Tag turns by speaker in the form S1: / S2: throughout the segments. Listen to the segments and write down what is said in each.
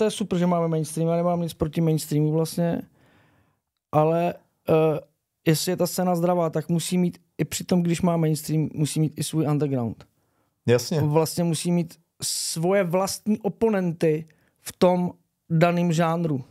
S1: to je super, že máme mainstream, já nemám nic proti mainstreamu vlastně, ale uh, jestli je ta scéna zdravá, tak musí mít i přitom, když má mainstream, musí mít i svůj underground. Jasně. Vlastně musí mít svoje vlastní oponenty v tom daném žánru.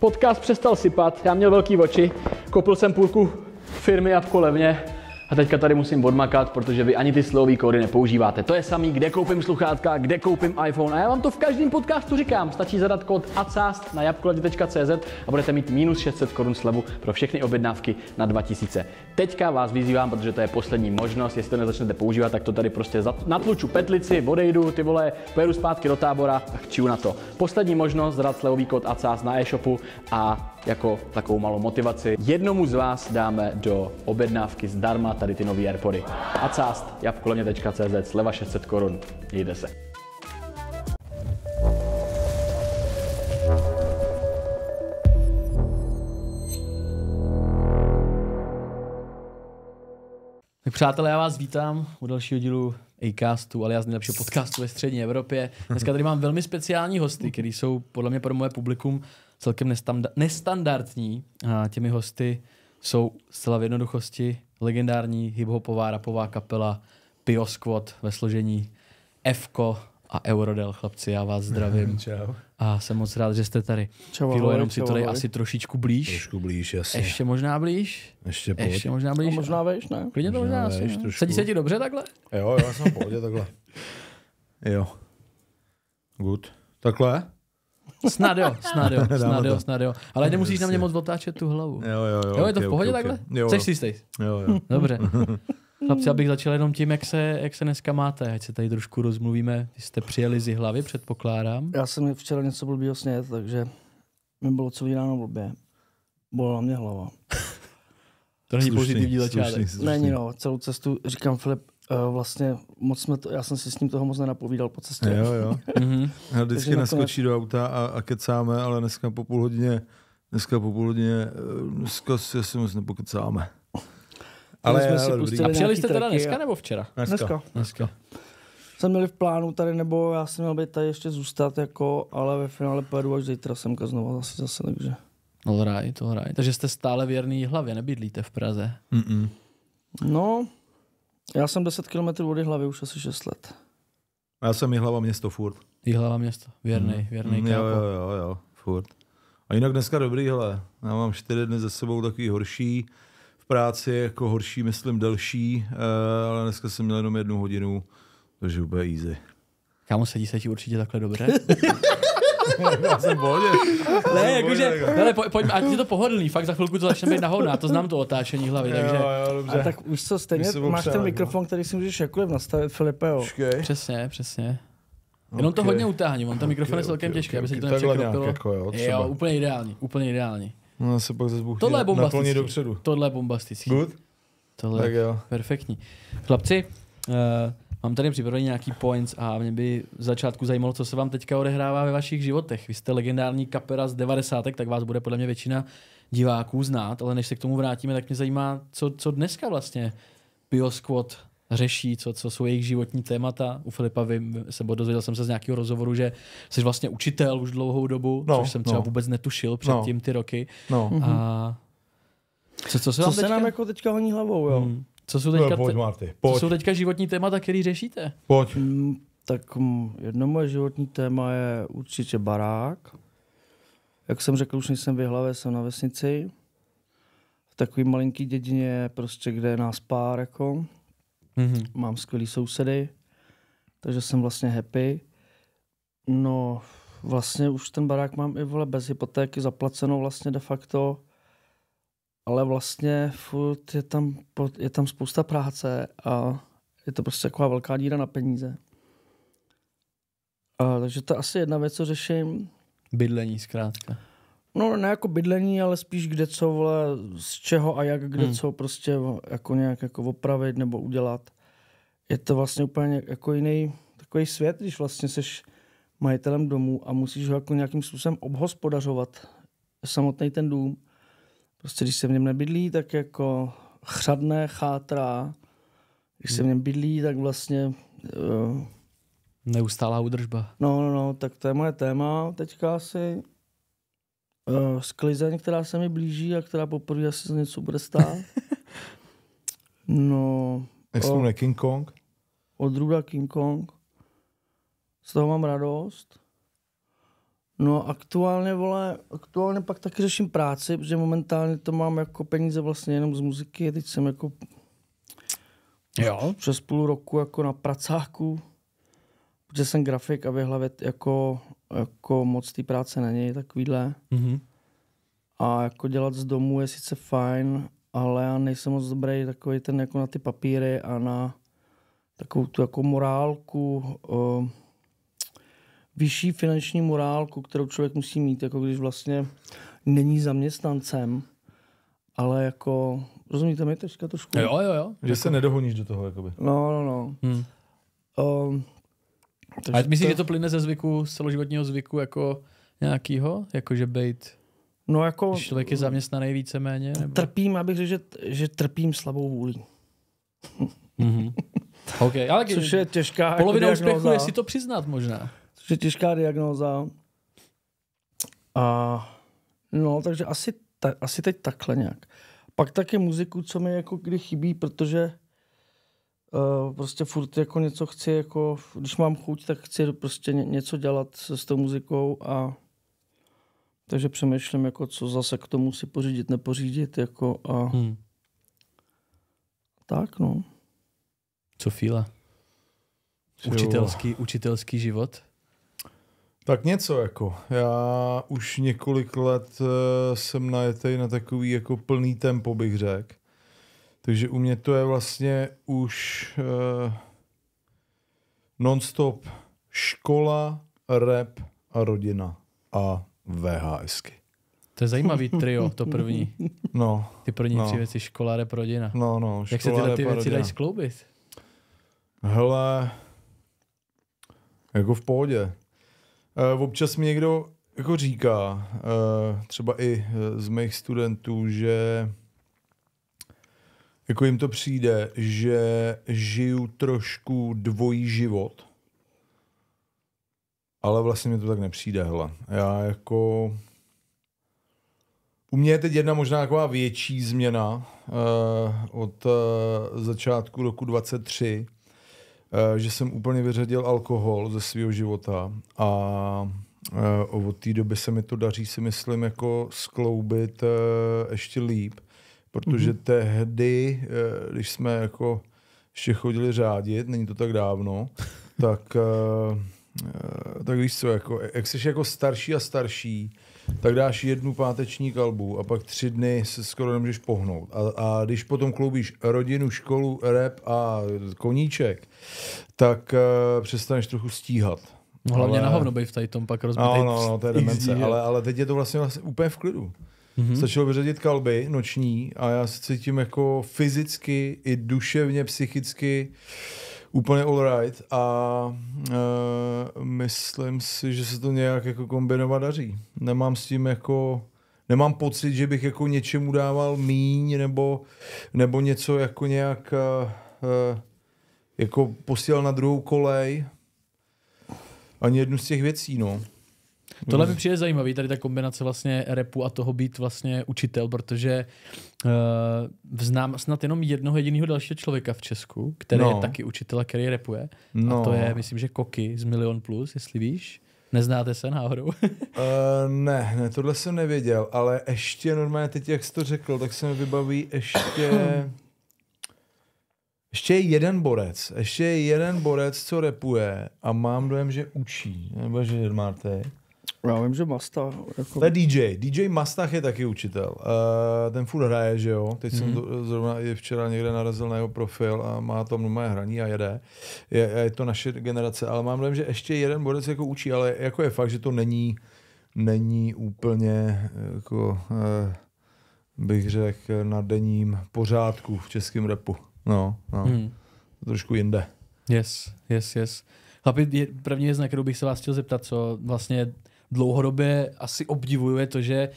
S1: Podcast přestal sypat, já měl velký oči,
S2: Kopl jsem půlku firmy a kolevně a teďka tady musím odmakat, protože vy ani ty slový kódy nepoužíváte. To je samý, kde koupím sluchátka, kde koupím iPhone. A já vám to v každém podcastu říkám. Stačí zadat kód ACAST na jabkoladě.cz a budete mít minus 600 korun slevu pro všechny objednávky na 2000. Teďka vás vyzývám, protože to je poslední možnost. Jestli to nezačnete používat, tak to tady prostě natluču petlici, odejdu, ty vole, pojedu zpátky do tábora a chčiju na to. Poslední možnost zadat slevový kód ACAST na e-shopu a jako takovou malou motivaci. Jednomu z vás dáme do objednávky zdarma tady ty nové Airpody. A cást jabkolemě.cz, sleva 600 korun. Jde se. Tak přátelé, já vás vítám u dalšího dílu Acastu, ale já z nejlepšího podcastu ve střední Evropě. Dneska tady mám velmi speciální hosty, kteří jsou podle mě pro moje publikum celkem nestanda- nestandardní. A těmi hosty jsou zcela v jednoduchosti legendární hiphopová rapová kapela Pio Squad ve složení Fko a Eurodel, chlapci, já vás zdravím. Čau. A jsem moc rád, že jste tady. Čau, Filo, jenom si to dej asi trošičku blíž. Trošku blíž, jasně. Ještě možná blíž. Ještě, pohodě. Ještě možná blíž. A no, možná vejš, ne? Klidně to možná, možná vejš, asi. No. Sedí se ti dobře takhle?
S3: Jo, jo, já jsem v pohodě takhle. Jo. Good. Takhle?
S2: Snad jo, snad jo, snad jo, snad jo. Ale nemusíš na mě
S3: moc otáčet tu hlavu. Jo, jo,
S2: jo. Jo, je to okay, v pohodě okay, takhle? Okay. Jo, Jseš si jistý? Jo, jo. Dobře. Chlapci, abych začal jenom tím, jak se, jak se dneska máte, ať se tady trošku rozmluvíme. Vy jste přijeli z hlavy, předpokládám.
S1: Já jsem včera něco blbýho snět, takže mi bylo celý ráno blbě. Bola na mě hlava.
S2: to není slušný, pozitivní začátek. Není
S1: no, celou cestu říkám Filip, Uh, vlastně moc jsme to, já jsem si s ním toho moc nenapovídal po cestě. Jo, jo. já mhm. vždycky nakonec... naskočí
S3: do auta a, a kecáme, ale dneska po půl hodině, dneska po půl hodině, eh, dneska si asi moc nepokecáme. Ale, jsme ale si dobrý. A přijeli jste teda dneska a... nebo včera? Dneska. dneska. dneska.
S1: Jsem měli v plánu tady, nebo já jsem měl být tady ještě zůstat, jako, ale ve finále pojedu až zítra jsem znovu asi zase, takže.
S2: All right, all right. Takže jste stále věrný hlavě, nebydlíte v Praze?
S1: Mm-mm. No, já jsem 10 km od hlavy už asi 6 let.
S3: Já jsem hlava město furt. hlava město, věrný, hmm. věrný hmm, jo, jo, jo, jo, furt. A jinak dneska dobrý, hele. Já mám čtyři dny za sebou takový horší. V práci jako horší, myslím, delší, eh, ale dneska jsem měl jenom jednu hodinu, takže úplně easy. Kámo, sedí se ti určitě takhle dobře?
S2: pohodě. Ne, jakože, jako. hele, po, pojďme, ať je to pohodlný, fakt za chvilku to začne být nahodná, to znám to otáčení hlavy, takže. Jo, jo, dobře. A tak už co, stejně máš ten no. mikrofon,
S1: který si můžeš jakkoliv nastavit, Filipe, jo. Přesně, přesně. Jenom to hodně utáhní, on ten mikrofon je celkem okay, těžký, okay, aby se ti to nepřekropilo. Jako jo, jo,
S2: úplně ideální, úplně ideální. No, se pak zase Tohle je bombastický. Dopředu. Tohle je bombastický. Good? Tohle tak jo. perfektní. Chlapci, uh, Mám tady připravený nějaký points a mě by v začátku zajímalo, co se vám teďka odehrává ve vašich životech. Vy jste legendární kapera z 90. tak vás bude podle mě většina diváků znát, ale než se k tomu vrátíme, tak mě zajímá, co, co dneska vlastně Biosquad řeší, co, co jsou jejich životní témata. U Filipa vím, jsem dozvěděl jsem se z nějakého rozhovoru, že jsi vlastně učitel už dlouhou dobu, no, což jsem třeba no. vůbec netušil no. předtím no. ty roky. No. A
S1: co, co se, co se teďka? nám jako
S2: teďka honí hlavou, jo? Hmm. Co jsou no, teďka, pojď, Marty, pojď. Co jsou teďka životní témata, který řešíte?
S1: Pojď. Mm, tak mm, jedno moje životní téma je určitě barák. Jak jsem řekl, už nejsem v hlavě, jsem na vesnici. V takový malinký dědině, prostě, kde je nás pár. Jako. Mm-hmm. Mám skvělý sousedy, takže jsem vlastně happy. No, vlastně už ten barák mám i vole bez hypotéky zaplacenou vlastně de facto ale vlastně furt je tam, je tam spousta práce a je to prostě taková velká díra na peníze. A, takže to je asi jedna věc, co řeším. Bydlení zkrátka. No ne jako bydlení, ale spíš kde co, vole, z čeho a jak, kde hmm. co prostě jako nějak jako opravit nebo udělat. Je to vlastně úplně jako jiný takový svět, když vlastně seš majitelem domu a musíš ho jako nějakým způsobem obhospodařovat samotný ten dům Prostě když se v něm nebydlí, tak jako chřadné chátra. Když se v něm bydlí, tak vlastně... Uh, Neustálá údržba. No, no, no, tak to je moje téma teďka asi. Uh, sklizeň, která se mi blíží a která poprvé asi něco bude stát. no... Jestli King Kong? Odrůda King Kong. Z toho mám radost. No aktuálně, vole, aktuálně pak taky řeším práci, protože momentálně to mám jako peníze vlastně jenom z muziky, teď jsem jako jo. přes půl roku jako na pracáku, protože jsem grafik a v hlavě jako, jako moc té práce není takovýhle. Mm-hmm. A jako dělat z domu je sice fajn, ale já nejsem moc dobrý takový ten jako na ty papíry a na takovou tu jako morálku, uh, vyšší finanční morálku, kterou člověk musí mít, jako když vlastně není zaměstnancem, ale jako, rozumíte mi teďka trošku? Jo, jo, jo. Že jako, se nedohoníš do toho, jakoby. No, no, no. Hmm.
S2: Um, a myslíš, to... že to plyne ze zvyku, z celoživotního zvyku jako nějakýho? Jako, že bejt
S1: No jako... Když člověk je zaměstnaný víceméně? Nebo? Trpím, abych řekl, že, že trpím slabou vůli.
S2: mm-hmm. okay, ale Což je těžká Polovina jako úspěchu je si to přiznat
S1: možná. Takže těžká diagnóza. A no, takže asi, ta, asi teď takhle nějak. Pak taky muziku, co mi jako kdy chybí, protože uh, prostě furt jako něco chci, jako, když mám chuť, tak chci prostě ně, něco dělat s, s tou muzikou a takže přemýšlím, jako co zase k tomu si pořídit, nepořídit, jako a hmm.
S2: tak no. Co fila
S3: Učitelský, učitelský život? Tak něco jako. Já už několik let eh, jsem najetej na takový jako plný tempo, bych řekl. Takže u mě to je vlastně už eh, non-stop škola, rap a rodina a VHSky.
S2: To je zajímavý trio, to první. No. Ty první no. tři věci, škola, rap, rodina. No, no. Jak se tyhle ty věci dají
S3: skloubit? Hele, jako v pohodě. Uh, občas mi někdo jako říká, uh, třeba i eh, z mých studentů, že jako jim to přijde, že žiju trošku dvojí život, ale vlastně mi to tak nepřijde, hele. Já jako... U mě je teď jedna možná taková větší změna uh, od uh, začátku roku 23, Eh, že jsem úplně vyřadil alkohol ze svého života a eh, od té doby se mi to daří, si myslím, jako skloubit eh, ještě líp, protože mm-hmm. tehdy, když jsme jako ještě chodili řádit, není to tak dávno, tak, tak víš co, jako, jak jsi jako starší a starší, tak dáš jednu páteční kalbu a pak tři dny se skoro nemůžeš pohnout. A, a když potom kloubíš rodinu, školu, rep a koníček, tak uh, přestaneš trochu stíhat. No, hlavně ale... na hovno v tady tom pak rozbitej. No, no, no, to je demence, ale, ale teď je to vlastně, vlastně úplně v klidu. Mm-hmm. Stačilo vyřadit kalby noční a já se cítím jako fyzicky i duševně, psychicky uh, úplně all right a e, myslím si, že se to nějak jako kombinovat daří. Nemám s tím jako nemám pocit, že bych jako něčemu dával míň nebo, nebo něco jako nějak e, e jako posílal na druhou kolej. Ani jednu z těch věcí, no. Tohle mi hmm.
S2: přijde zajímavý, tady ta kombinace vlastně repu a toho být vlastně učitel, protože uh, znám snad jenom jednoho jediného dalšího člověka v Česku, který no. je taky učitel a který repuje. No. A to je, myslím, že Koky z Milion Plus, jestli víš. Neznáte se náhodou? uh,
S3: ne, ne, tohle jsem nevěděl, ale ještě normálně teď, jak jsi to řekl, tak se mi vybaví ještě... Ještě je jeden borec, ještě je jeden borec, co repuje a mám dojem, že učí, nebo že Marty.
S1: Já vím, že Masta. Jako... To je DJ.
S3: DJ Mastach je taky učitel. Uh, ten furt hraje, že jo? Teď mm-hmm. jsem mhm. to, zrovna je včera někde narazil na jeho profil a má tam moje hraní a jede. Je, je to naše generace, ale mám dojem, že ještě jeden bodec jako učí, ale jako je fakt, že to není není úplně jako uh, bych řekl, na denním pořádku v českém repu. No, no. Hmm. Trošku jinde.
S2: Yes, yes, yes. Chlapi, první věc, na kterou bych se vás chtěl zeptat, co vlastně dlouhodobě asi obdivuje to, že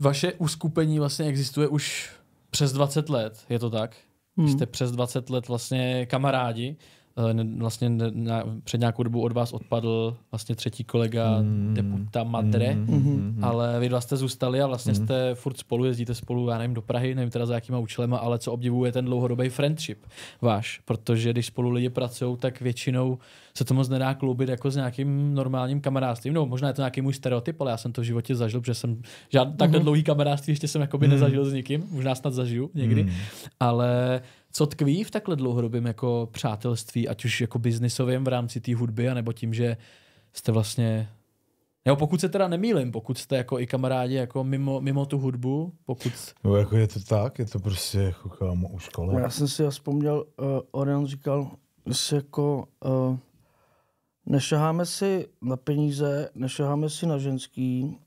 S2: vaše uskupení vlastně existuje už přes 20 let, je to tak? Hmm. Jste přes 20 let vlastně kamarádi Eh, vlastně na, před nějakou dobu od vás odpadl vlastně třetí kolega mm. deputa Madre, mm. ale vy dva jste zůstali a vlastně mm. jste furt spolu, jezdíte spolu, já nevím, do Prahy, nevím teda za jakýma účelema, ale co obdivuje ten dlouhodobý friendship váš, protože když spolu lidi pracují, tak většinou se to moc nedá kloubit jako s nějakým normálním kamarádstvím. No, možná je to nějaký můj stereotyp, ale já jsem to v životě zažil, protože jsem žád, takhle mm. dlouhý kamarádství ještě jsem jakoby mm. nezažil s nikým, možná snad zažiju někdy, mm. ale co tkví v takhle dlouhodobém jako přátelství, ať už jako biznisovém v rámci té hudby, anebo tím, že jste vlastně Jo, pokud se teda nemýlím, pokud jste jako i kamarádi jako mimo, mimo tu hudbu,
S3: pokud... No jako je to tak, je to prostě jako kámo u školy. Já jsem
S1: si vzpomněl, uh, eh, Orion říkal, že jako uh, nešaháme si na peníze, nešaháme si na ženský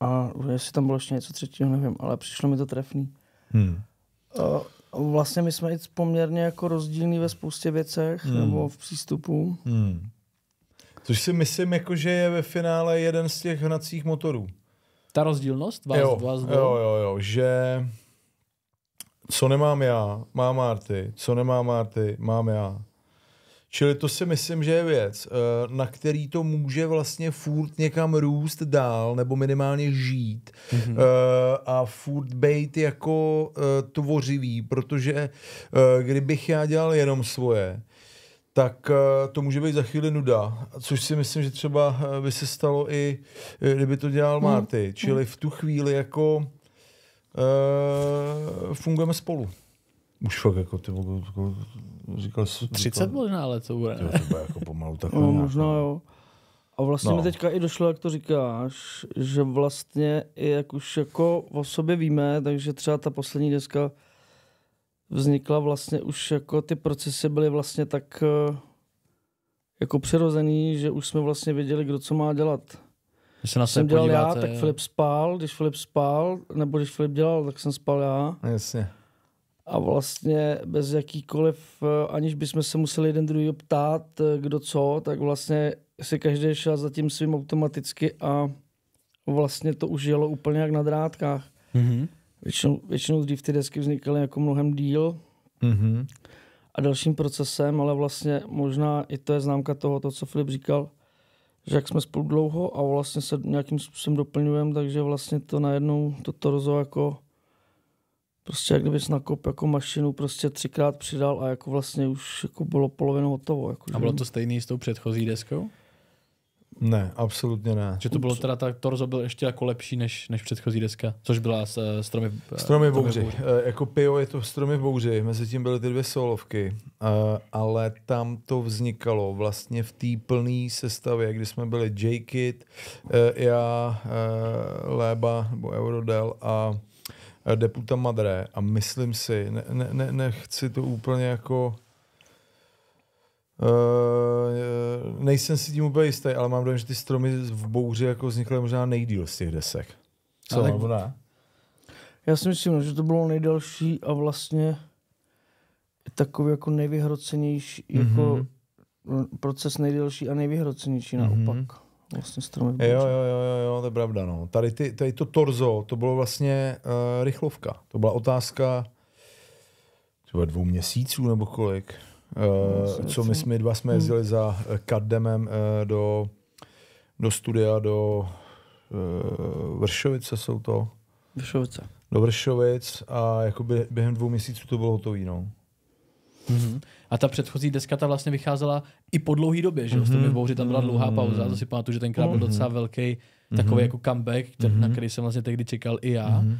S1: a jestli tam bylo ještě něco třetího, nevím, ale přišlo mi to trefný. Hmm. Uh, Vlastně my jsme i poměrně jako rozdílní ve spoustě věcech hmm. nebo v přístupu. Hmm. Což si myslím, jako, že je ve finále jeden
S3: z těch hnacích motorů.
S2: Ta rozdílnost?
S3: Vás, jo, vás jo, jo, jo, že co nemám já, má Marty, co nemá Marty, mám já. Čili to si myslím, že je věc, eh, na který to může vlastně furt někam růst dál, nebo minimálně žít mm-hmm. a furt být jako eh, tvořivý, protože kdybych já dělal jenom svoje, tak to může být za chvíli nuda, což si myslím, že třeba by se stalo i, kdyby to dělal mm. Marty. Mhm. Čili v tu chvíli jako
S1: fungujeme spolu
S3: už fakt jako ty jako, říkal, 30 říkal,
S1: možná ale to bude. Ty, to bude jako pomalu takhle. No, možná no. jo. A vlastně no. mi teďka i došlo, jak to říkáš, že vlastně i jak už jako o sobě víme, takže třeba ta poslední deska vznikla vlastně už jako ty procesy byly vlastně tak eh, jako přirozený, že už jsme vlastně věděli, kdo co má dělat. Když se na jsem dělal podíváte, já, tak je. Filip spal, když Filip spal, nebo když Filip dělal, tak jsem spal já. Jasně a vlastně bez jakýkoliv, eh, aniž bychom se museli jeden druhý ptát, eh, kdo co, tak vlastně si každý šel za tím svým automaticky a vlastně to už jelo úplně jak na drátkách. Mm-hmm. Většinou, většinou dřív ty desky vznikaly jako mnohem díl mm-hmm. a dalším procesem, ale vlastně možná i to je známka toho, to, co Filip říkal, že jak jsme spolu dlouho a vlastně se nějakým způsobem doplňujeme, takže vlastně to najednou toto rozo jako prostě jak kdybys nakop jako mašinu prostě třikrát přidal a jako vlastně už jako bylo polovinu hotovo. Jako, a bylo to stejný s tou předchozí deskou?
S3: Ne, absolutně ne. Že to bylo
S2: teda, tak Torzo byl ještě jako lepší než, než předchozí deska, což byla s, uh, stromy, uh, stromy v bouři. bouři.
S3: E, jako Pio je to stromy v bouři, mezi tím byly ty dvě solovky, e, ale tam to vznikalo vlastně v té plné sestavě, kdy jsme byli J-Kid, e, já, e, Léba nebo Eurodel a Eh, Deputa Madre a myslím si, ne, ne, ne, nechci to úplně jako... Uh, nejsem si tím úplně jistý, ale mám dojem, že ty stromy v bouři jako vznikly možná nejdíl z těch desek. Co, ale nebo ne?
S1: Já si myslím, že to bylo nejdelší a vlastně takový jako nejvyhrocenější, mm-hmm. jako mhm. proces nejdelší a nejvyhrocenější mm-hmm. naopak. Mhm. Vlastně stromy. Jo, jo,
S3: jo, jo, to je pravda. No. Tady, ty, tady to torzo, to bylo vlastně uh, rychlovka. To byla otázka třeba dvou měsíců nebo kolik. Uh, co my jsme dva jsme hmm. jezdili hmm. za eh, Kademem uh, do, do studia do uh, Vršovice
S1: jsou to. Vršovice.
S3: Do Vršovic a jakoby během dvou měsíců to bylo hotové. No. Mm-hmm. A ta předchozí deska ta vlastně
S2: vycházela i po dlouhé době, že mm-hmm. jo? Mhm. tam byla dlouhá mhm. pauza, to si pamatuju, že tenkrát byl mhm. docela velký mm-hmm. takový jako comeback, který, mm-hmm. na který jsem vlastně tehdy čekal i já. Mm-hmm.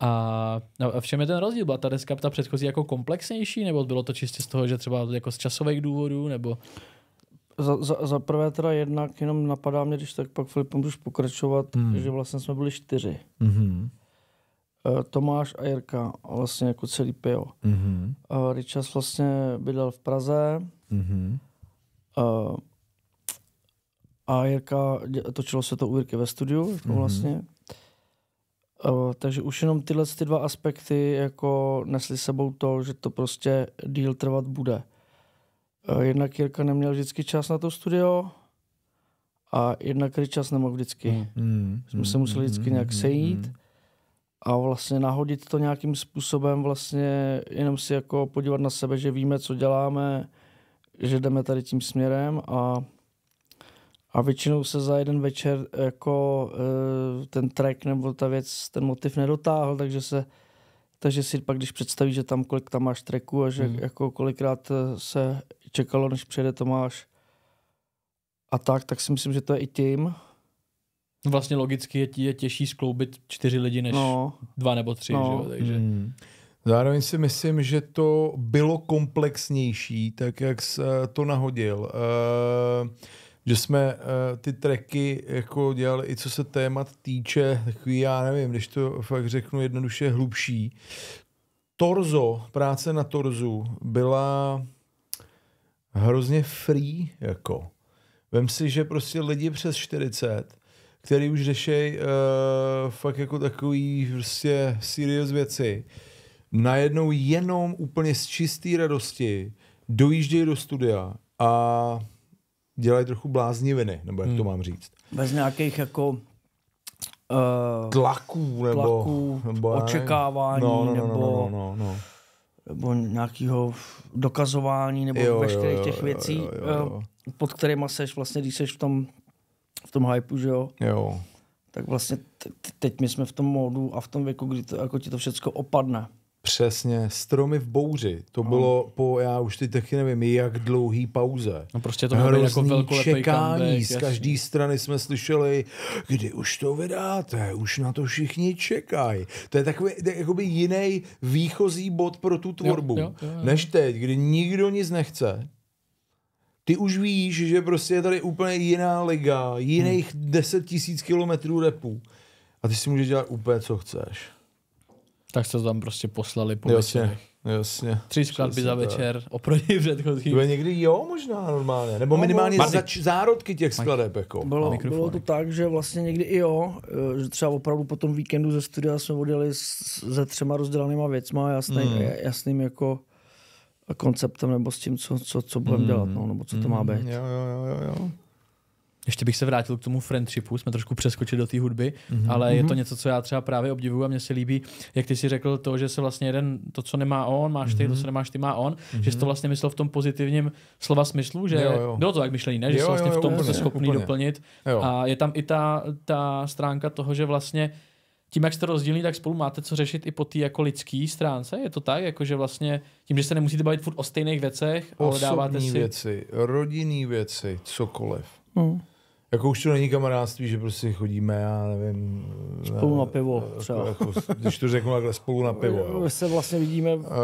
S2: A, no, a všem je ten rozdíl? Byla ta deska ta předchozí jako komplexnější, nebo bylo to čistě z toho, že třeba jako z časových důvodů,
S1: nebo... Za, za, za prvé teda jednak jenom napadá mě, když tak pak Filip můžeš pokračovat, mm. že vlastně jsme byli čtyři. Mm-hmm. Eh, Tomáš a Jirka, vlastně jako celý pivo. Mm-hmm. Uh, eh, Richard vlastně bydlel v Praze mm-hmm. uh, a Jirka, točilo se to u Jirky ve studiu jako mm-hmm. vlastně. Uh, takže už jenom tyhle ty dva aspekty jako nesly sebou to, že to prostě díl trvat bude. Uh, jednak Jirka neměl vždycky čas na to studio a jednak Richas nemohl vždycky. Mm-hmm. Jsme se museli vždycky nějak sejít. Mm-hmm a vlastně nahodit to nějakým způsobem, vlastně jenom si jako podívat na sebe, že víme, co děláme, že jdeme tady tím směrem a, a většinou se za jeden večer jako eh, ten track nebo ta věc, ten motiv nedotáhl, takže se takže si pak, když představíš, že tam kolik tam máš tracků a že hmm. jako kolikrát eh, se čekalo, než přijede Tomáš a tak, tak si myslím, že to je i tím
S2: No vlastně logicky je, je těžší skloubit čtyři lidi než no. dva nebo tři, no. že jo?
S1: takže...
S3: Hmm. Zároveň si myslím, že to bylo komplexnější, tak jak se eh, to nahodil. Uh, že jsme uh, ty treky jako dělali i co se témat týče, takový já nevím, když to fakt řeknu jednoduše hlubší. Torzo, práce na torzu byla hrozně free, jako. Vem si, že prostě lidi přes 40 který už řešejí uh, eh, fakt jako takový prostě serious věci, najednou jenom úplně z čistý radosti dojíždějí do studia a dělají trochu blázniviny, nebo jak hmm. to mám říct.
S1: Bez nějakých jako uh, tlaků, nebo, tlaků, nebo očekávání, no no, no, no, nebo, no, no, no, no. nebo nějakého dokazování, nebo jo, veškerých jo, jo, těch věcí, jo, jo, eh, jo. pod kterými seš vlastně, když seš v tom v tom hypeu, že jo? Jo. Tak vlastně teď my jsme v tom módu a v tom věku, kdy to, jako ti to všechno opadne. Přesně, stromy v bouři. To no. bylo
S3: po, já už teď taky nevím, jak dlouhý pauze. No prostě to bylo jako velkolepý čekání. z každé strany jsme slyšeli, kdy už to vydáte, už na to všichni čekají. To je takový to je jakoby jiný výchozí bod pro tu tvorbu, jo, jo, jo, jo. než teď, kdy nikdo nic nechce ty už víš, že prostě je tady úplně jiná liga, jiných hmm. 10 tisíc kilometrů repů. A ty si můžeš dělat úplně, co chceš. Tak se tam prostě poslali po Jasně, jasně. Tři skladby za večer tak. oproti předchozí. To je někdy
S1: jo možná normálně, nebo no, minimálně bylo... zač-
S3: zárodky těch skladeb. Jako. Bylo, bylo
S1: to tak, že vlastně někdy i jo, e, že třeba opravdu po tom víkendu ze studia jsme odjeli se třema rozdělanýma věcma, jasný, mm. jasným jako konceptem nebo s tím, co, co, co budeme mm. dělat, no, nebo co to má mhm. být. Jo, jo, jo, jo.
S2: Ještě bych se vrátil k tomu friendshipu, jsme trošku přeskočili do té hudby, mm-hmm. ale je to mhm. něco, co já třeba právě obdivuju a mně se líbí, jak ty si řekl to, že se vlastně jeden, to, co nemá on, máš ty, mm-hmm. to, mhm. co nemáš ty, má on, mm-hmm. že jsi to vlastně myslel v tom pozitivním slova smyslu, že jo, jo. bylo to tak myšlení, ne? že jo, jsi vlastně jo, jo, v tom úplně, schopný úplně. doplnit jo. a je tam i ta, ta stránka toho, že vlastně tím, jak jste rozdílní, tak spolu máte co řešit i po té jako lidské stránce? Je to tak, jako že vlastně tím, že se nemusíte bavit furt o stejných věcech, ale Osobní dáváte si... věci,
S3: rodinný věci, cokoliv. Hmm. Jako už to není kamarádství, že prostě chodíme, já nevím... Spolu na pivo jako- třeba. Jako, jako, když to řeknu takhle, spolu na pivo. Jo.
S1: My se vlastně vidíme uh, eh,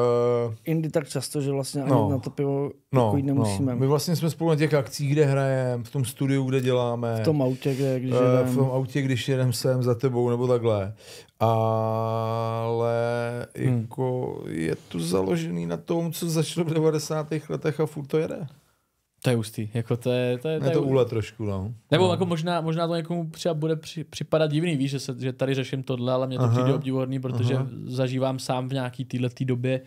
S1: indy tak často, že vlastně no, ani na to pivo no, jako jít no. nemusíme. No. My
S3: vlastně jsme spolu na těch akcích, kde hrajeme, v tom studiu, kde děláme. V tom autě, kde, když eh, jedem. V tom autě, když jedem sem za tebou nebo takhle. Ale hmm. jako je to založený na tom, co začalo v 90. letech a furt to jede.
S2: To je ústý, jako to je... To je, to je, je to úle trošku, no. Nebo no. jako možná, možná to někomu třeba bude při, připadat divný, víš, že, se, že tady řeším tohle, ale mě to Aha. přijde obdivorný, protože Aha. zažívám sám v nějaký této době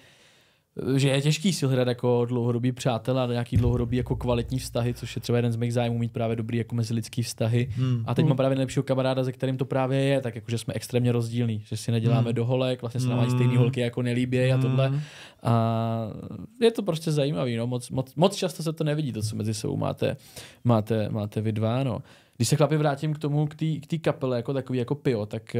S2: že je těžký si hledat jako dlouhodobý přátel a nějaký dlouhodobý jako kvalitní vztahy, což je třeba jeden z mých zájmů mít právě dobrý jako mezilidský vztahy. Hmm. A teď hmm. mám právě nejlepšího kamaráda, ze kterým to právě je, tak jako, že jsme extrémně rozdílní, že si neděláme hmm. doholek, vlastně se nám ani stejný hmm. holky jako nelíbí a tohle. Hmm. A je to prostě zajímavý, no. moc, moc, moc, často se to nevidí, to, co mezi sebou máte, máte, máte vy dva, no. Když se chlapi vrátím k tomu, k té k tý kapele, jako takový jako pio, tak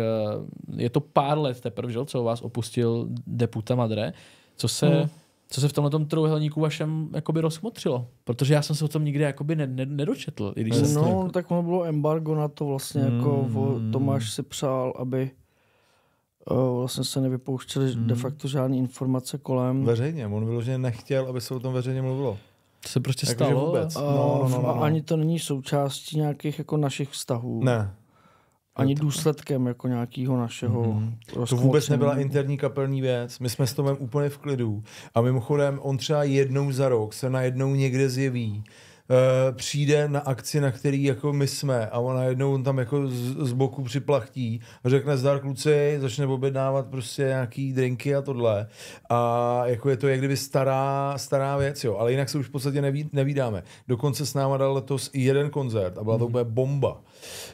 S2: uh, je to pár let teprve, že, co vás opustil Deputa Madre. Co se, hmm. co se v tomhle trojuhelníku vašem jakoby rozmotřilo? Protože já jsem se o tom nikdy jakoby ne, ne, nedočetl. I když hmm. no, jsem
S1: jako- tak ono bylo embargo na to vlastně, jako hmm. jako o, Tomáš si přál, aby eh, vlastně se nevypouštěly hmm. de facto žádné informace kolem. Veřejně, on vyloženě nechtěl, aby se o tom veřejně mluvilo. To se prostě jako, stalo. Vůbec. No, no, no, no, no. A no. ani to není součástí nějakých jako našich vztahů. Ne ani důsledkem jako nějakého našeho mm-hmm. To vůbec nebyla
S3: interní kapelní věc. My jsme s Tomem úplně v klidu. A mimochodem, on třeba jednou za rok se najednou někde zjeví. Uh, přijde na akci, na který jako my jsme a on najednou on tam jako z, z boku připlachtí a řekne zdar kluci, začne objednávat prostě nějaký drinky a tohle a jako je to jak kdyby stará, stará věc, jo, ale jinak se už v podstatě neví, nevídáme. Dokonce s náma dal letos i jeden koncert a byla to mhm. úplně bomba.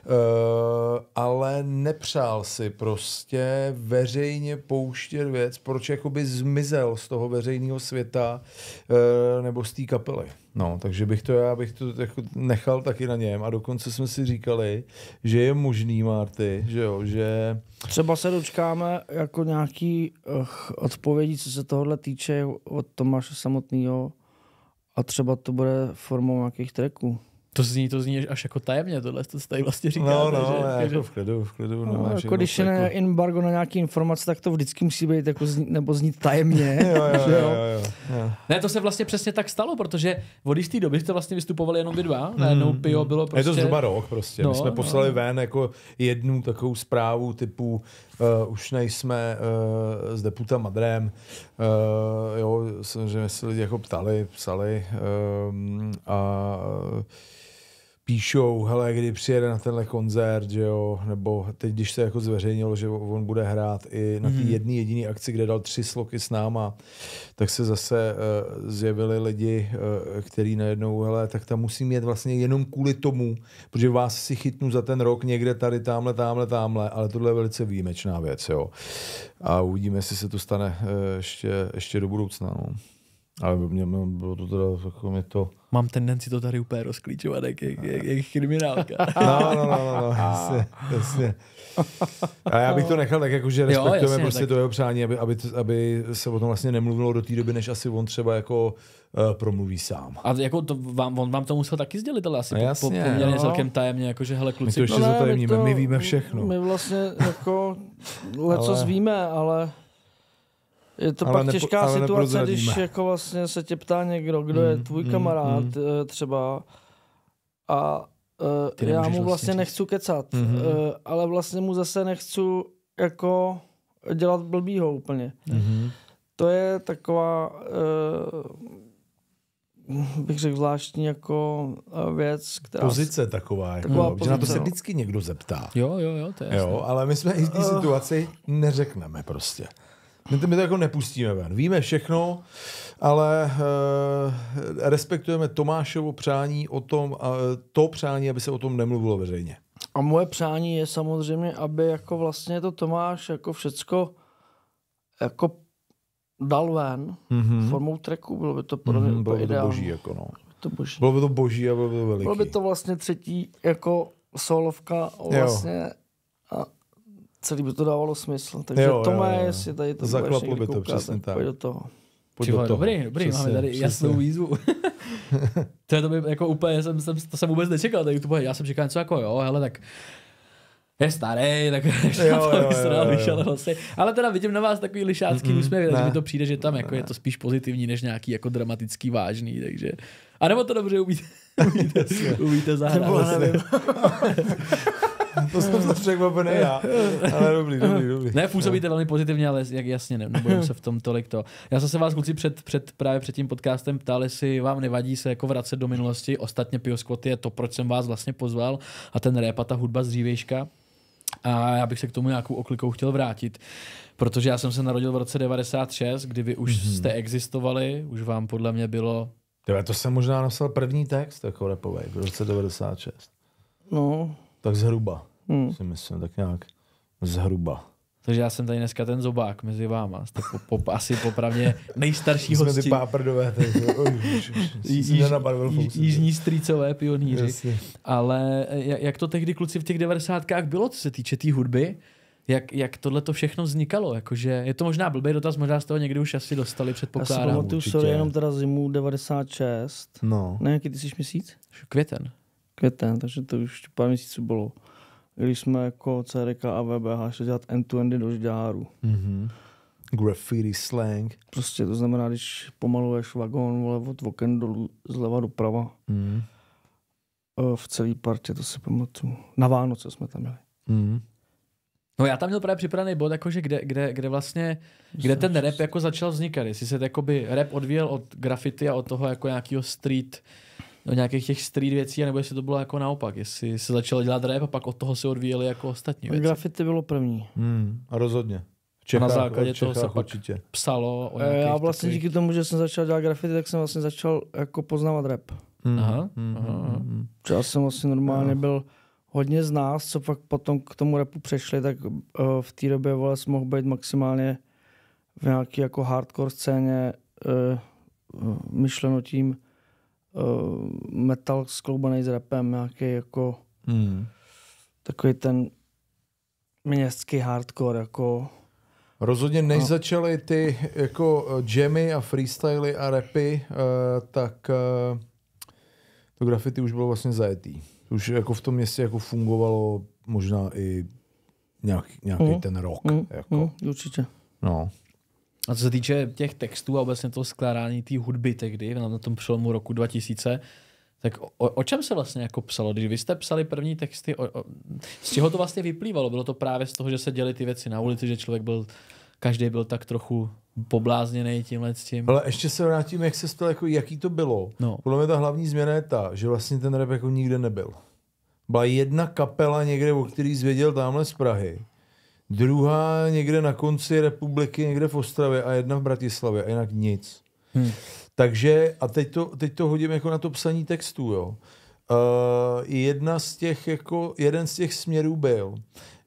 S3: Eh, ale nepřál si prostě veřejně pouštět věc, proč jakoby zmizel z toho veřejného světa eh, nebo z té kapely. No, takže bych to, já bych to jako nechal taky na něm a dokonce jsme si říkali, že je možný, Marty, že jo, že...
S1: Třeba se dočkáme jako nějaký uh, odpovědi, co se tohle týče od Tomáše samotného a třeba to bude formou nějakých tracků.
S2: To zní, to zní až jako tajemně tohle, to tady vlastně říká. No, no, jako, jako že, ne, jako v klidu, v klidu. No, nemáš jako když je jako...
S1: embargo na nějaké informace, tak to vždycky musí být jako zní, nebo znít tajemně. jo, jo, jo, jo, jo,
S2: Ne, to se vlastně přesně tak stalo, protože od jisté doby jste vlastně vystupovali jenom vy dva, najednou mm. Pio mm. bylo prostě... Je to prostě- zhruba rok prostě. No, My jsme no. poslali no. ven
S3: jako jednu takovou zprávu typu uh, už nejsme uh, s deputa Madrem. Uh, jo, samozřejmě se lidi jako ptali, psali uh, a uh, píšou, hele, kdy přijede na tenhle koncert, že jo, nebo teď, když se jako zveřejnilo, že on bude hrát i na té mhm. jedné jediné akci, kde dal tři sloky s náma, tak se zase uh, zjevili lidi, uh, eh, který najednou, hele, tak tam musím mít vlastně jenom kvůli tomu, protože vás si chytnu za ten rok někde tady, tamhle, tamhle, tamhle, ale tohle je velice výjimečná věc, jo. A uvidíme, jestli se to stane uh, ještě, ještě do budoucna, no. Ale mě, mě bylo to teda, jako mě to... Mám tendenci to tady úplně rozklíčovat, jak, jak, jak, jak kriminálka. no, no, no, no, no jasně, jasně. A já bych to nechal tak, jako, že respektujeme jo, jasně, prostě tak... to jeho přání, aby, aby, aby se o tom vlastně nemluvilo do té doby, než asi on třeba jako uh, promluví sám. A jako to
S2: vám, on vám to musel taky sdělit, ale asi no, jasně, po, poměrně no. celkem tajemně, jako že hele kluci. My to ještě no, ne, my, to, my víme
S1: všechno. My vlastně jako leco ale... zvíme, ale je to ale pak nepo, těžká ale situace, když jako vlastně se tě ptá někdo, kdo mm, je tvůj mm, kamarád mm. Eh, třeba a uh, já mu vlastně, vlastně nechci kecat, mm-hmm. uh, ale vlastně mu zase nechci jako dělat blbýho úplně. Mm-hmm. To je taková uh, bych řekl zvláštní jako věc, která... Pozice taková, jako, taková pozice, na to se no. vždycky
S3: někdo zeptá. Jo, jo, jo, to je jo, Ale my jsme i v té situaci neřekneme prostě. My to, my to jako nepustíme ven. Víme všechno, ale e, respektujeme Tomášovo přání o tom, a, to přání, aby se o tom nemluvilo veřejně.
S1: A moje přání je samozřejmě, aby jako vlastně to Tomáš jako všecko jako dal ven mm-hmm. formou treku, bylo by to pro mhm, mě mm-hmm, bylo by to boží, jako no. To boží.
S3: Bylo by to boží a bylo by to veliký. Bylo by
S1: to vlastně třetí jako solovka vlastně jo celý by to dávalo smysl. Takže jo, Tome, jo, jo. jestli tady to Zaklaplo by to, koukat, přesně tak. Pojď do toho. Pojď Čiho, do toho. Dobrý, dobrý, přesně, máme tady přesně. jasnou výzvu. to,
S2: je to by jako úplně, jsem, jsem, to jsem vůbec nečekal, tak YouTube, já jsem čekal něco jako jo, hele, tak je starý, tak jo, to jo, jo, jo, jo. Ale, vlastně. ale teda vidím na vás takový lišácký mm-hmm, úsměv, takže mi to přijde, že tam jako ne. je to spíš pozitivní, než nějaký jako dramatický, vážný, takže... A nebo to dobře
S3: umíte, umíte, umíte zahrát. Nebo, nevím
S2: to jsem to překvapený já. Ale dobrý, dobrý, dobrý. Ne, působíte velmi pozitivně, ale jak jasně, ne, nebojím se v tom tolik to. Já jsem se vás kluci před, před, právě před tím podcastem ptal, jestli vám nevadí se jako vracet do minulosti. Ostatně Pioskvot je to, proč jsem vás vlastně pozval a ten rap a ta hudba z dřívejška. A já bych se k tomu nějakou oklikou chtěl vrátit, protože já jsem se narodil v roce 96, kdy vy už mm-hmm. jste existovali, už vám podle mě bylo... Tebe, to jsem možná napsal první
S3: text jako repovej v roce 96. No, tak zhruba, hmm. si myslím, tak nějak zhruba.
S2: Takže já jsem tady dneska ten zobák mezi váma. Jste po, po, asi popravně nejstarší hosti. Jsme ty
S3: páprdové. Oh,
S2: jižní strýcové pioníři. Jasně. Ale eh, jak to tehdy kluci v těch devadesátkách bylo, co se týče té tý hudby? Jak, jak tohle to všechno vznikalo? Jakože, je to možná blbý dotaz, možná jste ho někdy už asi dostali,
S1: předpokládám. Já si pamatuju, jenom teda zimu 96. No. Na jaký ty jsi měsíc? Květen květen, takže to už pár měsíců bylo. Když jsme jako CDK a VBH šli dělat end-to-endy do žďáru. Mm-hmm. Graffiti slang. Prostě to znamená, když pomaluješ vagón od oken dolů, zleva doprava. Mm. V celé partě, to si pamatuju. Na Vánoce jsme tam měli.
S2: Mm. No já tam měl právě připravený bod, jakože kde, kde, kde vlastně, kde ten rap jako začal vznikat, jestli se jakoby rap odvíjel od grafity a od toho jako nějakého street do no, nějakých těch street věcí, nebo jestli to bylo jako naopak, jestli se začalo dělat rap a pak od toho se odvíjeli jako
S1: ostatní věci. Graffiti bylo první. Hmm, a rozhodně. Čechách, a na základě toho se pak psalo o e, Já vlastně takových... díky tomu, že jsem začal dělat graffiti, tak jsem vlastně začal jako poznávat rap. Mm. Aha. Mm. Aha. Mm. Já jsem vlastně normálně byl hodně z nás, co pak potom k tomu repu přešli, tak uh, v té době vole, jsem mohl být maximálně v nějaké jako hardcore scéně uh, myšleno tím, Eh, metal skloubený s rapem, nějaký jako hmm. takový ten městský hardcore, jako Rozhodně než no. začaly ty
S3: jako eh, jammy a freestyly a rapy, uh, tak uh, to graffiti už bylo vlastně zajetý. Už jako v tom městě jako fungovalo možná i
S1: nějak, nějaký mm. ten rok. Mm. Jako. Mm. Určitě. No.
S2: A co se týče těch textů a obecně toho skládání té hudby tehdy, na tom přelomu roku 2000, tak o, o čem se vlastně jako psalo? Když vy jste psali první texty, o, o, z čeho to vlastně vyplývalo? Bylo to právě z toho, že se děly ty věci na ulici, že člověk byl, každý byl tak trochu poblázněný tímhle s tím. Ale
S3: ještě se vrátím, jak se stalo, jako jaký to bylo. No. Podle mě ta hlavní změna je ta, že vlastně ten rap jako nikde nebyl. Byla jedna kapela někde, o který zvěděl tamhle z Prahy druhá někde na konci republiky, někde v Ostravě a jedna v Bratislavě a jinak nic. Hmm. Takže, a teď to, teď to hodím jako na to psaní textů, jo. Uh, jedna z těch, jako, jeden z těch směrů byl,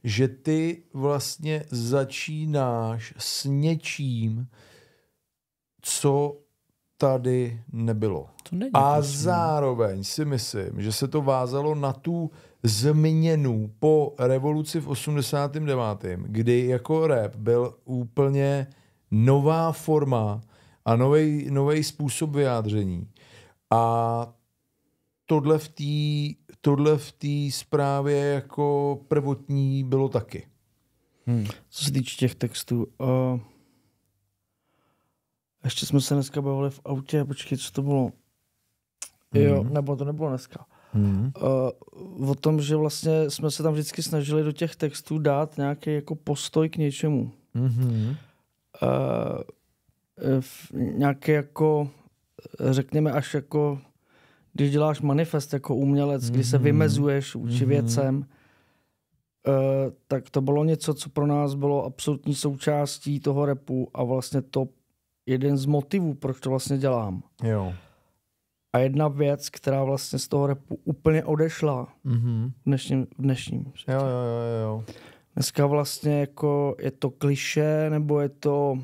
S3: že ty vlastně začínáš s něčím, co tady nebylo. To není a zároveň si myslím, že se to vázalo na tu změnu po revoluci v 89., kdy jako rap byl úplně nová forma a nový způsob vyjádření. A tohle v té tohle v té zprávě jako prvotní
S1: bylo taky. Hmm. Co se týče těch textů, uh, ještě jsme se dneska bavili v autě, počkej, co to bylo? Jo, mm-hmm. nebo to nebylo dneska. Hmm. o tom, že vlastně jsme se tam vždycky snažili do těch textů dát nějaký jako postoj k něčemu. Hmm. v nějaké jako, řekněme, až jako, když děláš manifest jako umělec, hmm. kdy se mm-hmm. vymezuješ vůči hmm. věcem, uh, tak to bylo něco, co pro nás bylo absolutní součástí toho repu a vlastně to jeden z motivů, proč to vlastně dělám. Jo. A jedna věc, která vlastně z toho repu úplně odešla mm-hmm. v dnešním. V dnešním jo, jo, jo, jo. Dneska vlastně jako je to kliše, nebo je to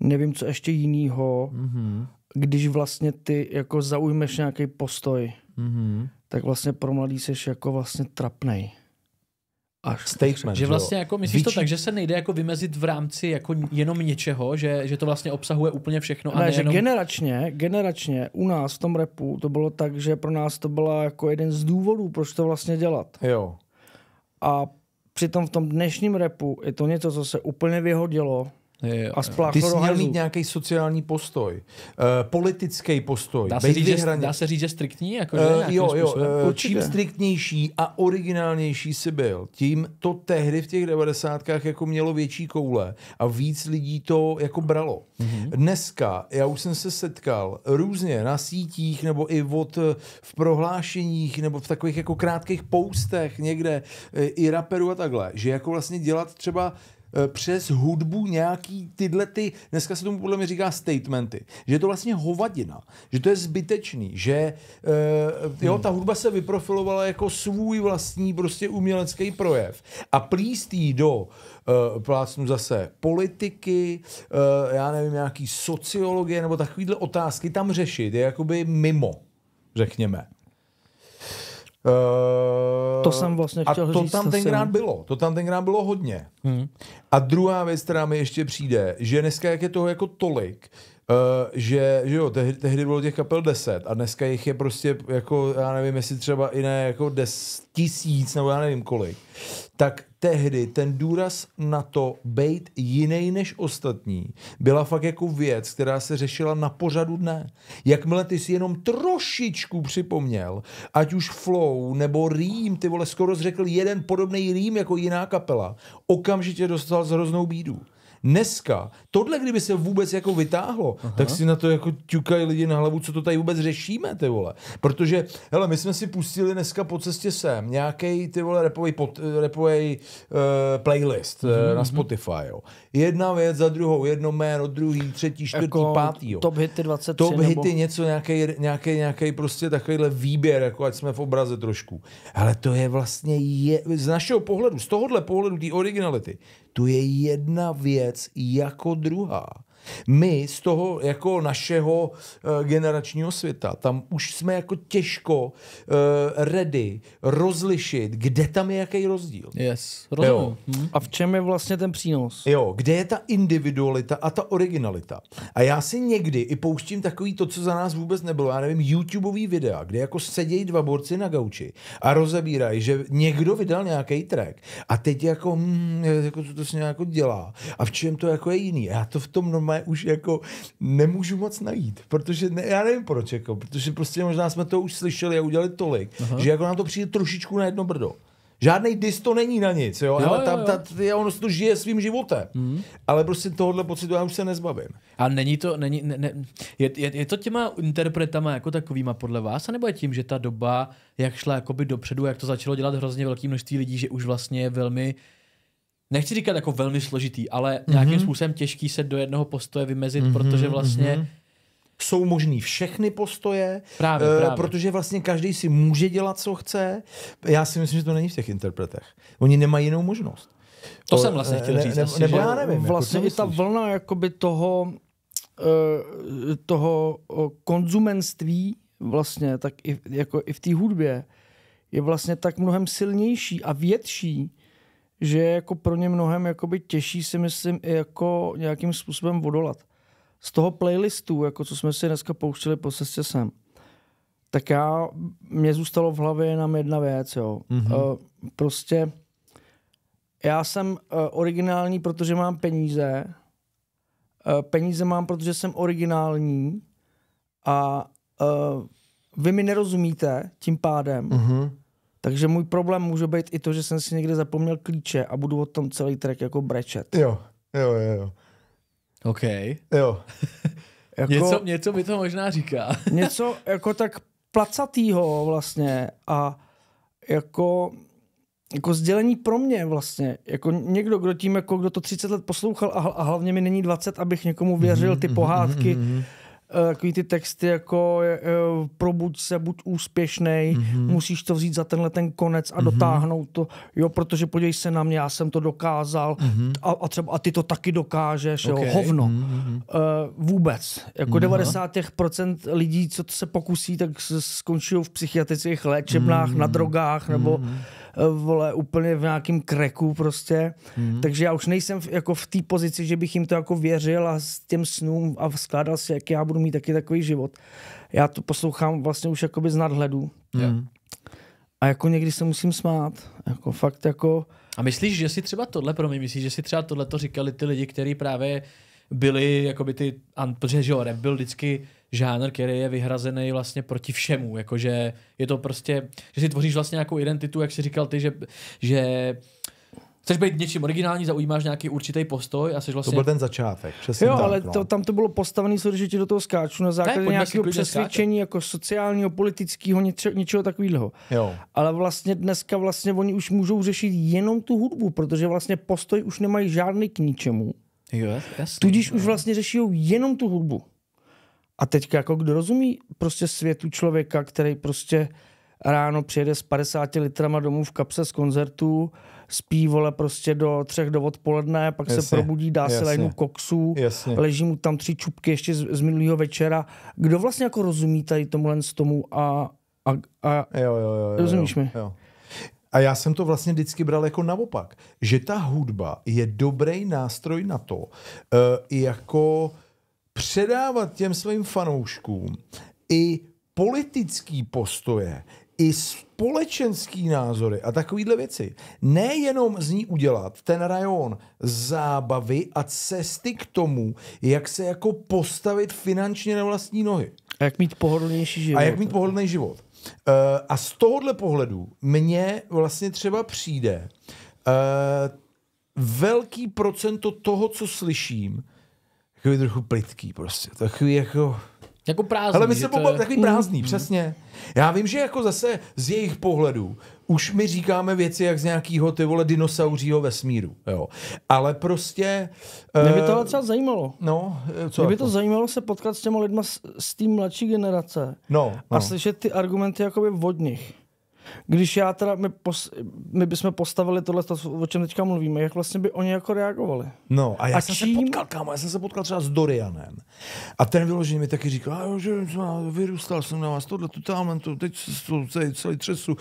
S1: nevím co ještě jinýho, mm-hmm. když vlastně ty jako zaujmeš nějaký postoj, mm-hmm. tak vlastně pro mladý seš jako vlastně trapnej až, statement. Že vlastně jako myslíš Víč... to tak,
S2: že se nejde jako vymezit v rámci jako jenom něčeho, že, že to vlastně obsahuje úplně všechno. Ne, a ne, že jenom...
S1: generačně, generačně u nás v tom repu to bylo tak, že pro nás to byla jako jeden z důvodů, proč to vlastně dělat. Jo. A přitom v tom dnešním repu je to něco, co se úplně vyhodilo a Ty jsi měl mít nějaký sociální postoj, uh,
S3: politický postoj. Dá se, říct, že, dá se říct, že striktní? Jako, že uh, jo, jo, uh, čím striktnější a originálnější si byl, tím to tehdy v těch devadesátkách jako mělo větší koule a víc lidí to jako bralo. Mm-hmm. Dneska, já už jsem se setkal různě na sítích nebo i od, v prohlášeních nebo v takových jako krátkých poustech někde i raperu a takhle, že jako vlastně dělat třeba Eh, přes hudbu nějaký tyhle ty, dneska se tomu podle mě říká statementy, že je to vlastně hovadina, že to je zbytečný, že uh, jo, hmm. ta hudba se vyprofilovala jako svůj vlastní prostě umělecký projev a plíst jí do uh, eh, plácnu zase politiky, uh, já nevím, nějaký sociologie nebo takovýhle otázky tam řešit je jakoby mimo, řekněme. Uh, to jsem vlastně chtěl a to říct. tam tenkrát jsem... bylo, to tam tenkrát bylo hodně. Hmm. A druhá věc, která mi ještě přijde, že dneska jak je toho jako tolik, uh, že, že jo, tehdy, tehdy bylo těch kapel 10 a dneska jich je prostě jako, já nevím, jestli třeba i ne, jako 10 tisíc nebo já nevím kolik, tak tehdy ten důraz na to být jiný než ostatní byla fakt jako věc, která se řešila na pořadu dne. Jakmile ty si jenom trošičku připomněl, ať už flow nebo rým, ty vole skoro řekl jeden podobný rým jako jiná kapela, okamžitě dostal z hroznou bídu dneska, tohle kdyby se vůbec jako vytáhlo, Aha. tak si na to jako ťukají lidi na hlavu, co to tady vůbec řešíme, ty vole. Protože, hele, my jsme si pustili dneska po cestě sem nějaký ty vole repový, pot, repový uh, eh, playlist mm-hmm. na mhm. Spotify, jo. Jedna věc za druhou, jedno jméno, druhý, třetí, čtvrtý, jako pátý, jo. Top hity 23 Top nebo... něco, nějaký, nějaký, nějaký prostě takovýhle výběr, jako ať jsme v obraze trošku. Ale to je vlastně, je, z našeho pohledu, z tohohle pohledu té originality, tu je jedna věc jako druhá. My z toho jako našeho eh, generačního světa, tam už jsme jako těžko eh, ready rozlišit, kde tam je jaký rozdíl. Yes, rozumím. Jo. Mhm. A v čem je vlastně ten přínos? Jo, kde je ta individualita a ta originalita. A já si někdy i pouštím takový to, co za nás vůbec nebylo, já nevím, YouTubeový videa, kde jako sedějí dva borci na gauči a rozebírají, že někdo vydal nějaký track a teď jako, hmm, jako to se nějak dělá a v čem to jako je jiný. Já to v tom normálně už jako nemůžu moc najít, protože ne, já nevím proč, jako, protože prostě možná jsme to už slyšeli a udělali tolik, Aha. že jako nám to přijde trošičku na jedno brdo. Žádný dis to není na nic, jo, jo ale tam, jo, jo. Ta, ono to žije svým životem. Mm. Ale prostě tohohle pocitu já už se nezbavím.
S2: A není to, není, ne, ne, je, je, je to těma interpretama jako takovýma podle vás, anebo je tím, že ta doba, jak šla jakoby dopředu, jak to začalo dělat hrozně velký množství lidí, že už vlastně je velmi uh, nechci říkat jako velmi složitý, ale mm-hmm. nějakým mhm. způsobem těžký se do jednoho postoje
S3: vymezit, mm-hmm, protože mhm, vlastně mm-hmm. jsou možný všechny postoje, právě, uh, právě. protože vlastně každý si může dělat, co chce. Já si myslím, že to není v těch interpretech. Oni nemají
S1: jinou možnost. To, to jsem vlastně eh, chtěl ne, říct. Ne, asi, nebo já nevím. Jako vlastně jako i ta vlna jakoby toho, eh, toho konzumenství vlastně, tak i, jako i v té hudbě je vlastně tak mnohem silnější a větší, že je jako pro ně mnohem jakoby těžší si myslím i jako nějakým způsobem odolat. Z toho playlistu, jako co jsme si dneska pouštili po cestě sem, tak já, mě zůstalo v hlavě jenom jedna věc, jo. Mm-hmm. Uh, prostě já jsem uh, originální, protože mám peníze, uh, peníze mám, protože jsem originální a uh, vy mi nerozumíte tím pádem, mm-hmm. Takže můj problém může být i to, že jsem si někde zapomněl klíče a budu o tom celý track jako brečet. Jo, jo, jo. jo. OK. Jo. jako, něco,
S2: něco mi to možná říká.
S1: něco jako tak placatýho vlastně a jako jako sdělení pro mě vlastně. Jako někdo, kdo tím, jako kdo to 30 let poslouchal a, a hlavně mi není 20, abych někomu věřil ty mhm, pohádky, mhm, mhm, Eh, takový ty texty jako eh, probuď se, buď úspěšný, mm-hmm. musíš to vzít za tenhle ten konec a mm-hmm. dotáhnout to, jo, protože podívej se na mě, já jsem to dokázal mm-hmm. a, a třeba a ty to taky dokážeš, okay. jo, hovno. Mm-hmm. Uh, vůbec. Jako mm-hmm. 90% lidí, co to se pokusí, tak skončí v psychiatrických léčebnách, mm-hmm. na drogách nebo mm-hmm Eh, vole, úplně v nějakým kreku prostě. Mm-hmm. Takže já už nejsem v, jako v té pozici, že bych jim to jako věřil a s těm snům a skládal si, jak já budu mít taky takový život. Já to poslouchám vlastně už jakoby z nadhledu. Mm-hmm. A jako někdy se musím smát. Jako fakt jako...
S2: A myslíš, že si třeba tohle, mě myslíš, že si třeba tohle to říkali ty lidi, kteří právě byli, jakoby ty, protože že jo, rap byl vždycky žánr, který je vyhrazený vlastně proti všemu, jakože je to prostě, že si tvoříš vlastně nějakou identitu, jak si říkal ty, že, že chceš být něčím originální, zaujímáš nějaký určitý postoj a jsi vlastně... To byl ten začátek, přesně Jo, tak, ale no. to,
S1: tam to bylo postavené, že ti do toho skáču na základě ne, nějakého přesvědčení jako sociálního, politického, něče, něčeho takového. Jo. Ale vlastně dneska vlastně oni už můžou řešit jenom tu hudbu, protože vlastně postoj už nemají žádný k ničemu. Jo, jasný, Tudíž jo. už no. vlastně řeší jenom tu hudbu. A teď jako kdo rozumí prostě světu člověka, který prostě ráno přijede s 50 litrama domů v kapse z koncertu, spí vole prostě do třech do odpoledne, pak jasně, se probudí, dá jasně, si lajnu koksu, jasně. leží mu tam tři čupky ještě z, z minulého večera. Kdo vlastně jako rozumí tady tomuhle z tomu a, a, a jo, jo, jo, jo, rozumíš jo, jo. mi? Jo. A já jsem to vlastně vždycky bral jako naopak,
S3: že ta hudba je dobrý nástroj na to, uh, jako předávat těm svým fanouškům i politický postoje, i společenský názory a takovýhle věci. Nejenom z ní udělat ten rajon zábavy a cesty k tomu, jak se jako postavit finančně na vlastní nohy. A jak mít pohodlnější život. A jak mít pohodlný život. Uh, a z tohohle pohledu mně vlastně třeba přijde uh, velký procento toho, co slyším, takový trochu plitký prostě. Takový jako...
S2: Jako prázdný. Ale my pobavili je... takový mhm. prázdný, mm. přesně.
S3: Já vím, že jako zase z jejich pohledu už my říkáme věci jak z nějakého ty vole dinosauřího vesmíru, jo. Ale prostě... Mě by eh, to ale třeba
S1: zajímalo. No, eh, co Mě by to? to jako? zajímalo se potkat s těma lidma z, z té mladší generace. No, no. A slyšet ty argumenty jakoby od nich. Když já teda, my, pos, my bychom postavili tohle, o čem teďka mluvíme, jak vlastně by oni jako reagovali? No a já a jsem čím? se potkal, kámo, já jsem se potkal třeba s
S3: Dorianem. A ten vyložený mi taky říkal, že vyrůstal jsem na vás, tohle, tu tamhle, to, teď to, celý, celý třesu,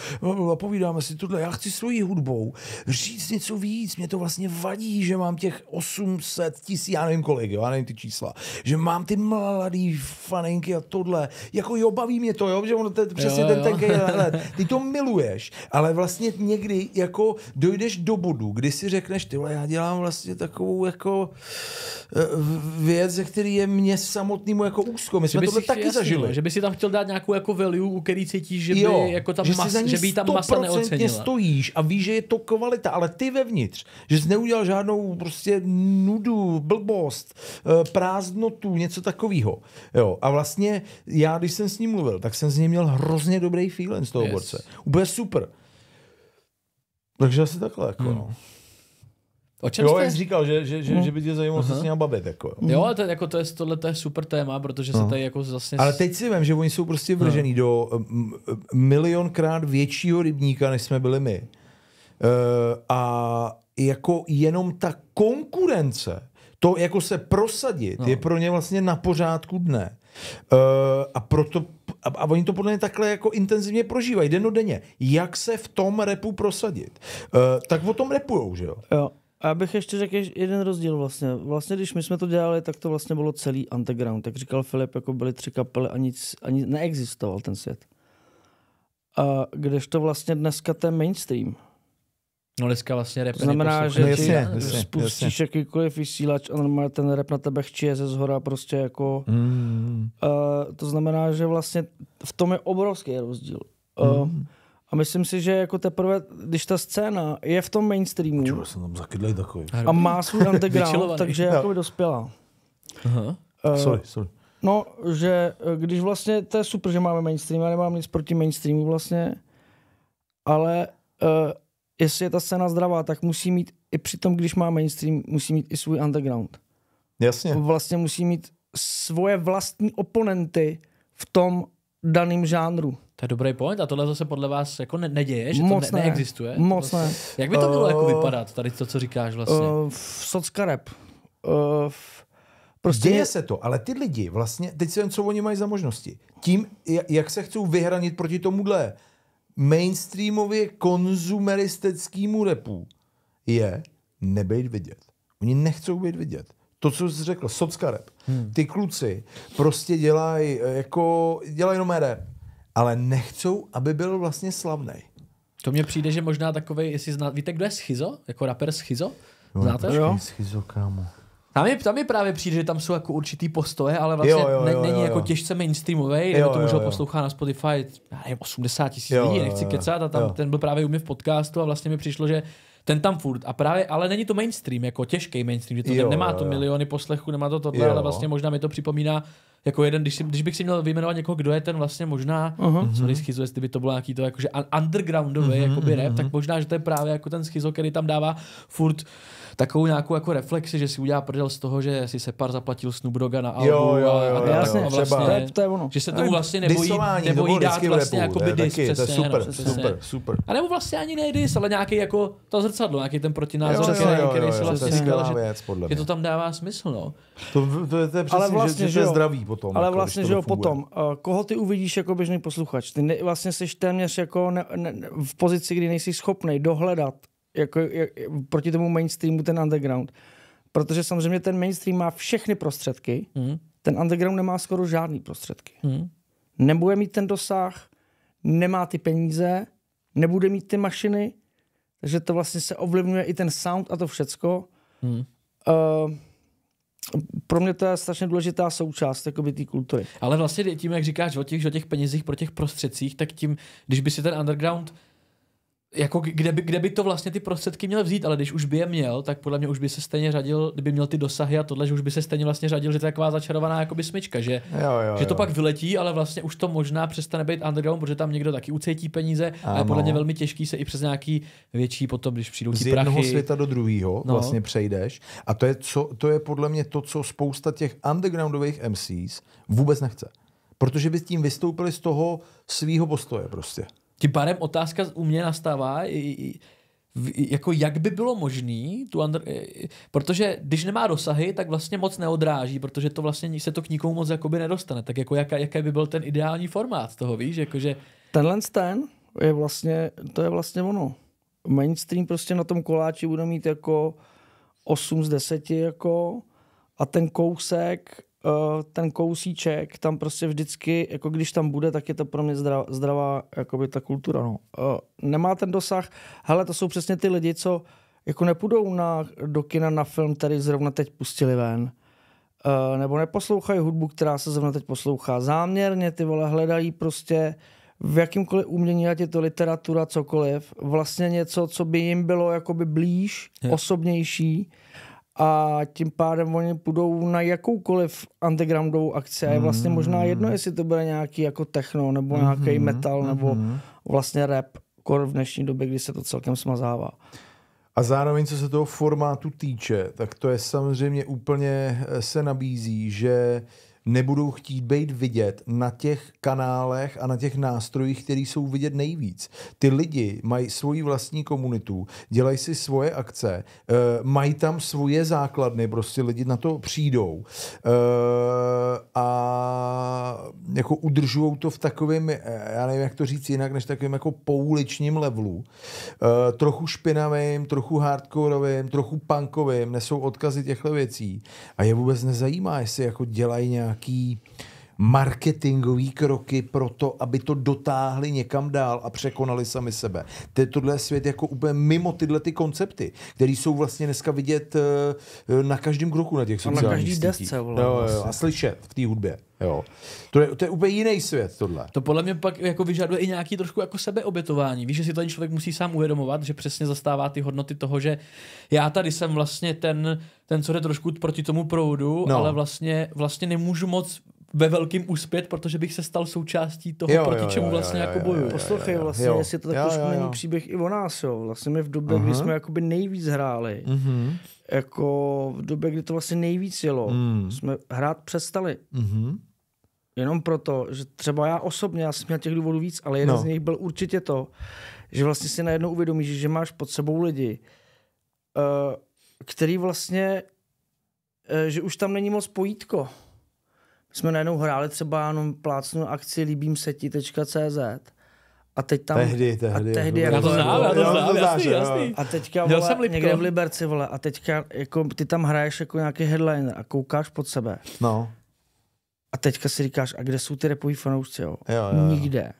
S3: a povídáme si tohle, já chci svojí hudbou říct něco víc, mě to vlastně vadí, že mám těch 800 tisíc, já nevím kolik, jo, já nevím ty čísla, že mám ty mladý faninky a tohle, jako jo, baví mě to, jo, že ono to je přesně jo, ten, ten, ten, ten, ten, ten, ten, ten, ten, miluješ, ale vlastně někdy jako dojdeš do bodu, kdy si řekneš, ty já dělám vlastně takovou jako eh, věc, ze který je mě samotnému jako úzko. My jsme to taky jasný, zažili. No, že by si tam chtěl dát nějakou jako value, u který cítíš, že by jo, jako tam že, mas, že by tam masa neocenila. stojíš a víš, že je to kvalita, ale ty vevnitř, že jsi neudělal žádnou prostě nudu, blbost, eh, prázdnotu, něco takového. Jo. A vlastně já, když jsem s ním mluvil, tak jsem z něj měl hrozně dobrý feeling z toho yes. borce. Bude super. Takže asi takhle, jako hmm. no. O čem jo, jste... jak říkal, že, že, že, hmm. že by tě zajímalo se s ním bavit. Jako. Jo, ale to,
S2: jako to je, tohle to je super téma, protože se no. tady jako zase... Ale teď
S3: si vím, že oni jsou prostě vržený uh-huh. No. do milionkrát většího rybníka, než jsme byli my. Uh, a jako jenom ta konkurence, to jako se prosadit, uh-huh. je pro ně vlastně na pořádku dne. Uh, a proto a, a oni to podle mě takhle jako intenzivně prožívají, denodenně. Jak se v tom repu prosadit? Uh, tak o tom repujou, že jo?
S1: Jo. A já bych ještě řekl jeden rozdíl vlastně. Vlastně, když my jsme to dělali, tak to vlastně bylo celý underground. Tak říkal Filip, jako byly tři kapely a nic, ani neexistoval ten svět. A kdežto vlastně dneska ten mainstream – No dneska vlastně rap To znamená, prostě že ty jasně, jasně, spustíš jasně. jakýkoliv vysílač a normálně ten rap na tebe chčije ze zhora prostě jako... Mm. Uh, to znamená, že vlastně v tom je obrovský rozdíl. Uh, mm. A myslím si, že jako teprve, když ta scéna je v tom mainstreamu Čo, jsem tam zakydlej takový. a má svůj underground, takže je no. jako dospělá. Aha. Uh, sorry, sorry. No, že když vlastně, to je super, že máme mainstream, já nemám nic proti mainstreamu vlastně, ale uh, jestli je ta scéna zdravá, tak musí mít i přitom, když má mainstream, musí mít i svůj underground. Jasně. Vlastně musí mít svoje vlastní oponenty v tom daném žánru.
S2: To je dobrý point a tohle zase podle vás jako ne- neděje, že Moc to ne- neexistuje? Moc ne. Jak by to mělo uh, jako eh, vypadat,
S1: tady to, co říkáš vlastně? Uh, socka rap. Uh, Prostě Děje se
S3: to, ale ty lidi vlastně, teď si jen, co oni mají za možnosti. Tím, jak se chcou vyhranit proti tomuhle, mainstreamově konzumeristickému repu je nebejt vidět. Oni nechcou být vidět. To, co jsi řekl, socka rep. Hmm. Ty kluci prostě dělají eh, jako, dělají jenom rep, ale nechcou, aby byl vlastně slavný.
S2: To mně přijde, že možná takový, jestli zná, víte, kdo je Schizo? Jako rapper Schizo? No, Znáte? No, jo. Schizo, kámo. Tam je, tam je právě přijde, že tam jsou jako určitý postoje, ale vlastně jo, jo, jo, není jo, jako jo. jako těžce mainstreamový, nebo to můžu poslouchat na Spotify, já nevím, 80 tisíc lidí, jo, nechci jo, kecat, a tam jo. ten byl právě u mě v podcastu a vlastně mi přišlo, že ten tam furt a právě, ale není to mainstream, jako těžký mainstream, že to jo, nemá jo, to miliony poslechů, nemá to tohle, jo. ale vlastně možná mi to připomíná jako jeden, když, si, když bych si měl vyjmenovat někoho, kdo je ten vlastně možná, uh-huh. sorry, mhm. schizo, jestli by to bylo nějaký to jakože undergroundový uh-huh, jakoby rap, uh-huh. tak možná, že to je právě jako ten schizo, který tam dává furt takovou nějakou jako reflexi, že si udělá prdel z toho, že si se pár zaplatil Snoop Dogga na albu jo, jo, jo, a, jasně, a vlastně, to je, to je ono. že se tomu vlastně nebojí, nebojí dát vlastně repu, jakoby dis, přesně, to je super, no, super, super. A nebo vlastně ani ne dis, ale nějaký jako to zrcadlo, nějaký ten
S3: protinázor, který si vlastně říkal, že to
S1: tam dává smysl, no.
S3: To je přesně, že vlastně, je zdravý potom. Ale jako, vlastně, že jo, potom.
S1: Eh, koho ty uvidíš jako běžný posluchač? Ty ne, vlastně jsi téměř jako ne, ne, v pozici, kdy nejsi schopný dohledat jako, jak, proti tomu mainstreamu ten underground. Protože samozřejmě ten mainstream má všechny prostředky, mm. ten underground nemá skoro žádný prostředky. Mm. Nebude mít ten dosah, nemá ty peníze, nebude mít ty mašiny, takže to vlastně se ovlivňuje i ten sound a to všecko. Mm. Uh, pro mě to je strašně důležitá součást jakoby, té kultury.
S2: Ale vlastně tím, jak říkáš o těch, o těch penězích pro těch prostředcích, tak tím, když by si ten underground jako kde by, kde by to vlastně ty prostředky měl vzít, ale když už by je měl, tak podle mě už by se stejně řadil, kdyby měl ty dosahy a tohle, že už by se stejně vlastně řadil, že to je taková začarovaná jakoby smyčka, že, jo, jo, že to jo. pak vyletí, ale vlastně už to možná přestane být underground, protože tam někdo taky ucítí peníze ano. a je podle mě velmi těžký se i přes nějaký větší potom, když přijdou ty Z jednoho prachy. světa do druhého no. vlastně
S3: přejdeš a to je, co, to je podle mě to, co spousta těch undergroundových MCs vůbec nechce. Protože by s tím vystoupili z toho svého postoje prostě. Tím pádem otázka u mě nastává, jako jak by bylo
S2: možný, tu under, protože když nemá dosahy, tak vlastně moc neodráží, protože to vlastně se to k nikomu moc jakoby nedostane. Tak jako jaká, jaké by byl ten ideální formát z toho, víš? Jakože...
S1: Tenhle ten je vlastně, to je vlastně ono. Mainstream prostě na tom koláči bude mít jako 8 z 10 jako a ten kousek Eh, ten kousíček tam prostě vždycky, jako když tam bude, tak je to pro mě zdravá, zdravá jakoby ta kultura. No. Eh, nemá ten dosah. Hele, to jsou přesně ty lidi, co jako nepůjdou na, do kina na film, který zrovna teď pustili ven. Eh, nebo neposlouchají hudbu, která se zrovna teď poslouchá. Záměrně ty vole hledají prostě v jakýmkoliv umění, ať je to literatura, cokoliv, vlastně něco, co by jim bylo jakoby blíž, je. osobnější a tím pádem oni půjdou na jakoukoliv undergroundovou akci a je vlastně možná hmm. jedno, jestli to bude nějaký jako techno nebo hmm, nějaký mm-hmm. metal nebo hmm. vlastně rap, kor v dnešní době, kdy se to celkem smazává. A zároveň,
S3: co se toho formátu týče, tak to je samozřejmě úplně eh, se nabízí, že uh, nebudou chtít být vidět na těch kanálech a na těch nástrojích, které jsou vidět nejvíc. Ty lidi mají svoji vlastní komunitu, dělají si svoje akce, eh, mají tam svoje základny, prostě lidi na to přijdou eh, a jako udržují to v takovém, eh, já nevím, jak to říct jinak, než takovým jako pouličním levelu. Trochu špinavým, trochu hardcoreovým, trochu punkovým, nesou odkazy těchto věcí a je vůbec nezajímá, jestli jako dělají nějak nějaký marketingové kroky pro to, aby to dotáhli někam dál a překonali sami sebe. To je tohle svět jako úplně mimo tyhle ty koncepty, které jsou vlastně dneska vidět eh, eh, na každém kroku na těch sociálních Na každý sítích. desce, vole, jo, jo, vlastně. a slyšet v té hudbě. Jo. To, je, to je úplně jiný svět, tohle. To podle mě pak jako vyžaduje i
S2: nějaký trošku jako sebeobětování. Víš, že si ten člověk musí sám uvědomovat, že přesně zastává ty hodnoty toho, že já tady jsem vlastně ten, ten co jde trošku proti tomu proudu, no. ale vlastně, vlastně nemůžu moc ve velkým úspět, protože bych se stal součástí toho, jo, proti jo, čemu jo, vlastně jo, jako bojuju. Poslouchej, vlastně, jo. jestli to tak trošku není
S1: příběh i o nás, jo. Vlastně my v době, uh-huh. kdy mhm. jsme jakoby nejvíc hráli, uh-huh. jako v době, kdy to vlastně nejvíc jelo, uh-huh. jsme hrát přestali. Uh-huh. Jenom proto, že třeba já osobně, já jsem měl těch důvodů víc, ale jeden no. z nich byl určitě to, že vlastně si najednou uvědomíš, že máš pod sebou lidi, eh, který vlastně, eh, že už tam není moc pojítko jsme najednou hráli třeba jenom plácnu akci líbím se .cz a teď tam... Tehdy, tehdy. A tehdy já to znám, já to znám, jasný, jasný. A teďka, vole, jsem někde v Liberci, vole, a teďka, jako, ty tam hraješ jako nějaký headliner a koukáš pod sebe. No. A teďka si říkáš, a kde jsou ty repový fanoušci, jo? jo, jo, jo. Nikde.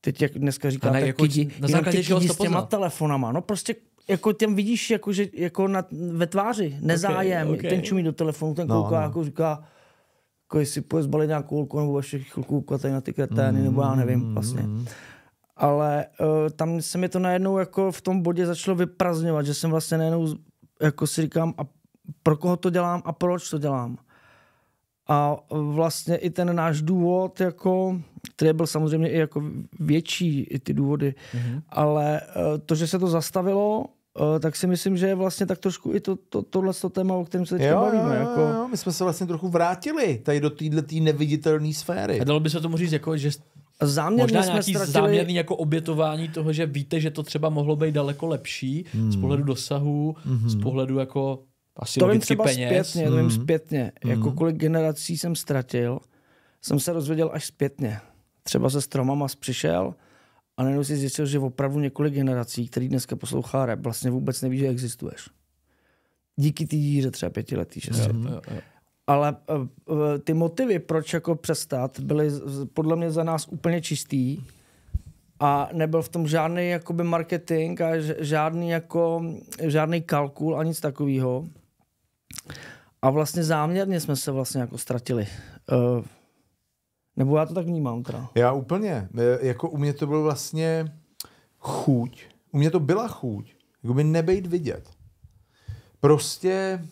S1: Teď, jak dneska říkáte, ne, jako kidi, na základě ty kidi s těma telefonama. No prostě jako těm vidíš, jako, že, jako na, ve tváři, nezájem. Okay, okay. Ten čumí do telefonu, ten no, kouká, no, no. jako říká, jako jestli půjde zbalit nějakou kulku nebo ještě chvilku ukvatej na ty kretény, mm. nebo já nevím mm-hmm. vlastně. Ale uh, tam se mi to najednou jako v tom bodě začalo vyprazňovat, že jsem vlastně najednou jako si říkám, a pro koho to dělám a proč to dělám. A vlastně i ten náš důvod, jako, který byl samozřejmě i jako větší, i ty důvody, mm-hmm. ale eh, to, že se to zastavilo, Eh, tak si myslím, že je vlastně tak trošku i to, to, tohle téma, o kterém se teď bavíme. Jo, jako... jo, my jsme se vlastně trochu vrátili
S3: tady do téhle neviditelné sféry. A dalo by se tomu říct, jako, že Záměrně Možná jsme nějaký ztratili...
S1: záměrný
S2: jako obětování toho, že víte, že to třeba mohlo být daleko lepší hmm. z pohledu dosahu,
S1: hmm. z pohledu jako asi to vím třeba peněz. zpětně, to vím hmm. zpětně. Hmm. Jako kolik generací jsem ztratil, jsem se rozvěděl až zpětně. Třeba se stromama přišel, a najednou si zjistil, že opravdu několik generací, který dneska poslouchá rap, vlastně vůbec neví, že existuješ. Díky té díře třeba pětiletý, šesti. Jo, jsi. jo. Ale uh, ty motivy, proč jako přestat, byly podle mě za nás úplně čistý a nebyl v tom žádný jakoby marketing a žádný, jako, žádný kalkul a nic takového. A vlastně záměrně jsme se vlastně jako ztratili. Uh, nebo já to tak vnímám teda.
S3: Já úplně. E, jako u mě to bylo vlastně chuť. U mě to byla chuť. Jako by nebejt vidět. Prostě...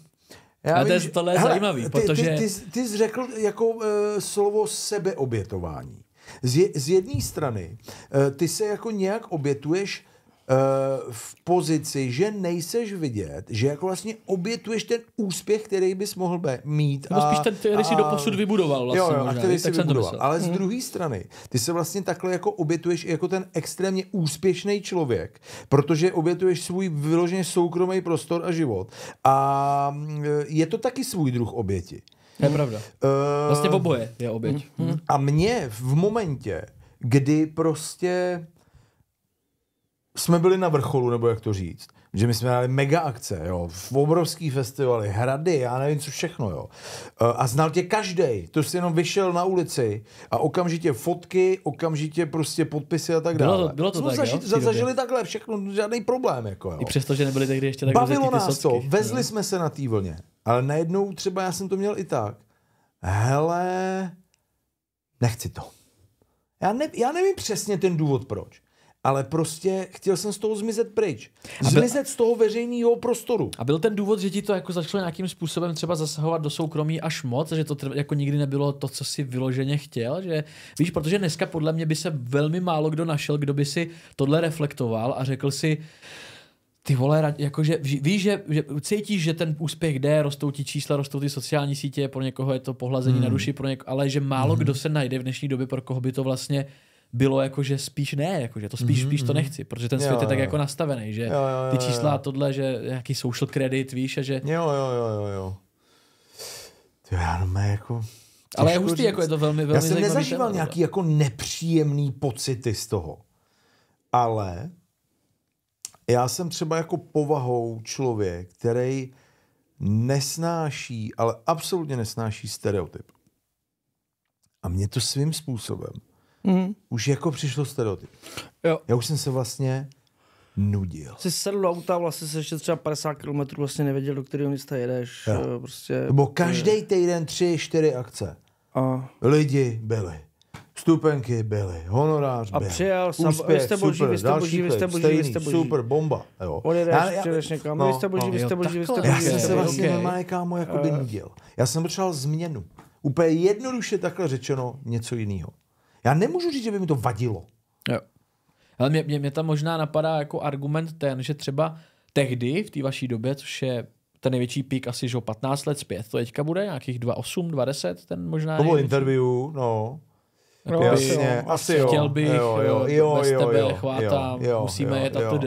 S3: Já a to je, hele, zajímavý, ty, protože... Ty, ty, ty jsi řekl jako uh, slovo sebeobětování. Z, je, z jedné strany, uh, ty se jako nějak obětuješ Eh, v pozici, že nejseš vidět, že jako vlastně obětuješ ten úspěch, který bys mohl be, mít. a spíš ten, který jsi doposud vybudoval vlastně. Jo, jo, možná, a který jsi vybudoval. Ale hmm. z mhm. druhé strany, ty se vlastně takhle jako obětuješ jako ten extrémně úspěšný člověk, protože obětuješ svůj vyloženě soukromý prostor a život. A mm, je to taky svůj druh oběti. Je pravda. Eh, vlastně oboje je oběť. Hmm. A mě v momentě, kdy prostě jsme byli na vrcholu, nebo jak to říct, že my jsme dali mega akce, jo, v obrovský festivaly, hrady, já nevím co všechno, jo. Eh, a znal tě každý, to jsi jenom vyšel na ulici a okamžitě fotky, okamžitě prostě podpisy a tak dále. Bylo to, bylo to jsme tak, zaži, jo, zažili takhle všechno, žádný problém, jako jo. I přesto, že nebyli tehdy ještě tak Bavilo nás sotky, to, vezli no. jsme se na té vlně, ale najednou třeba já jsem to měl i tak, hele, nechci to. Já, ne, já nevím přesně ten důvod proč ale prostě chtěl jsem z toho zmizet pryč. Zmizet byl, z toho veřejného prostoru.
S2: A byl ten důvod, že ti to jako začalo nějakým způsobem třeba zasahovat do soukromí až moc, že to tr- jako nikdy nebylo to, co si vyloženě chtěl, že víš, protože dneska podle mě by se velmi málo kdo našel, kdo by si tohle reflektoval a řekl si, ty vole, jakože víš, že, že cítíš, že ten úspěch jde, rostou ti čísla, rostou ty sociální sítě, pro někoho je to pohlazení hmm. na duši, pro něko, ale že málo hmm. kdo se najde v dnešní době, pro koho by to vlastně bylo jako, že spíš ne, jako, že to spíš, mm-hmm. spíš to mhm. nechci, protože ten svět jo, je tak jo. jako nastavený, že jo, jo, jo, ty čísla jo. tohle, že nějaký social credit, víš, a že... Jo, jo, jo, jo, jo.
S3: To já no jako... Ale je hustý, říct. jako je to velmi, velmi Já jsem nezažíval tému, nějaký jako nepříjemný pocity z toho. Ale já jsem třeba jako povahou člověk, který nesnáší, ale absolutně nesnáší stereotyp. A mě to svým způsobem mm. už jako přišlo stereotyp. Jo. Já už jsem se vlastně nudil.
S1: Jsi sedl do auta, vlastně se ještě třeba 50 km vlastně nevěděl, do kterého města jedeš. Jo. Eh, prostě, Nebo každý týden tři, čtyři akce.
S3: A... Lidi byli. Stupenky byly, honorář byl. A přijel, sam, úspěch, vy jste boží, super, vy jste boží, vy jste boží, stejný, vy jste boží. super, bomba. Jo. Odjedeš, já, já, přijedeš někam, no, vy jste boží, no, vy jste boží, vy jste boží. Já jsem se vlastně okay. normálně, kámo, jako by eh. nudil. Já jsem potřeboval změnu. Úplně jednoduše takhle řečeno něco jiného. Já nemůžu říct, že by mi to vadilo. Jo.
S2: Ale mě, mě, mě tam možná napadá jako argument ten, že třeba tehdy, v té vaší době, což je ten největší pík asi, že 15 let zpět, to teďka bude nějakých 2,8, 2,10, ten možná... To bylo interview, no. Jako no, jasně, jo, asi jo. Chtěl bych, jo, jo, jo, bez jo, tebe, jo, chvátám, jo, musíme jo, jet a td.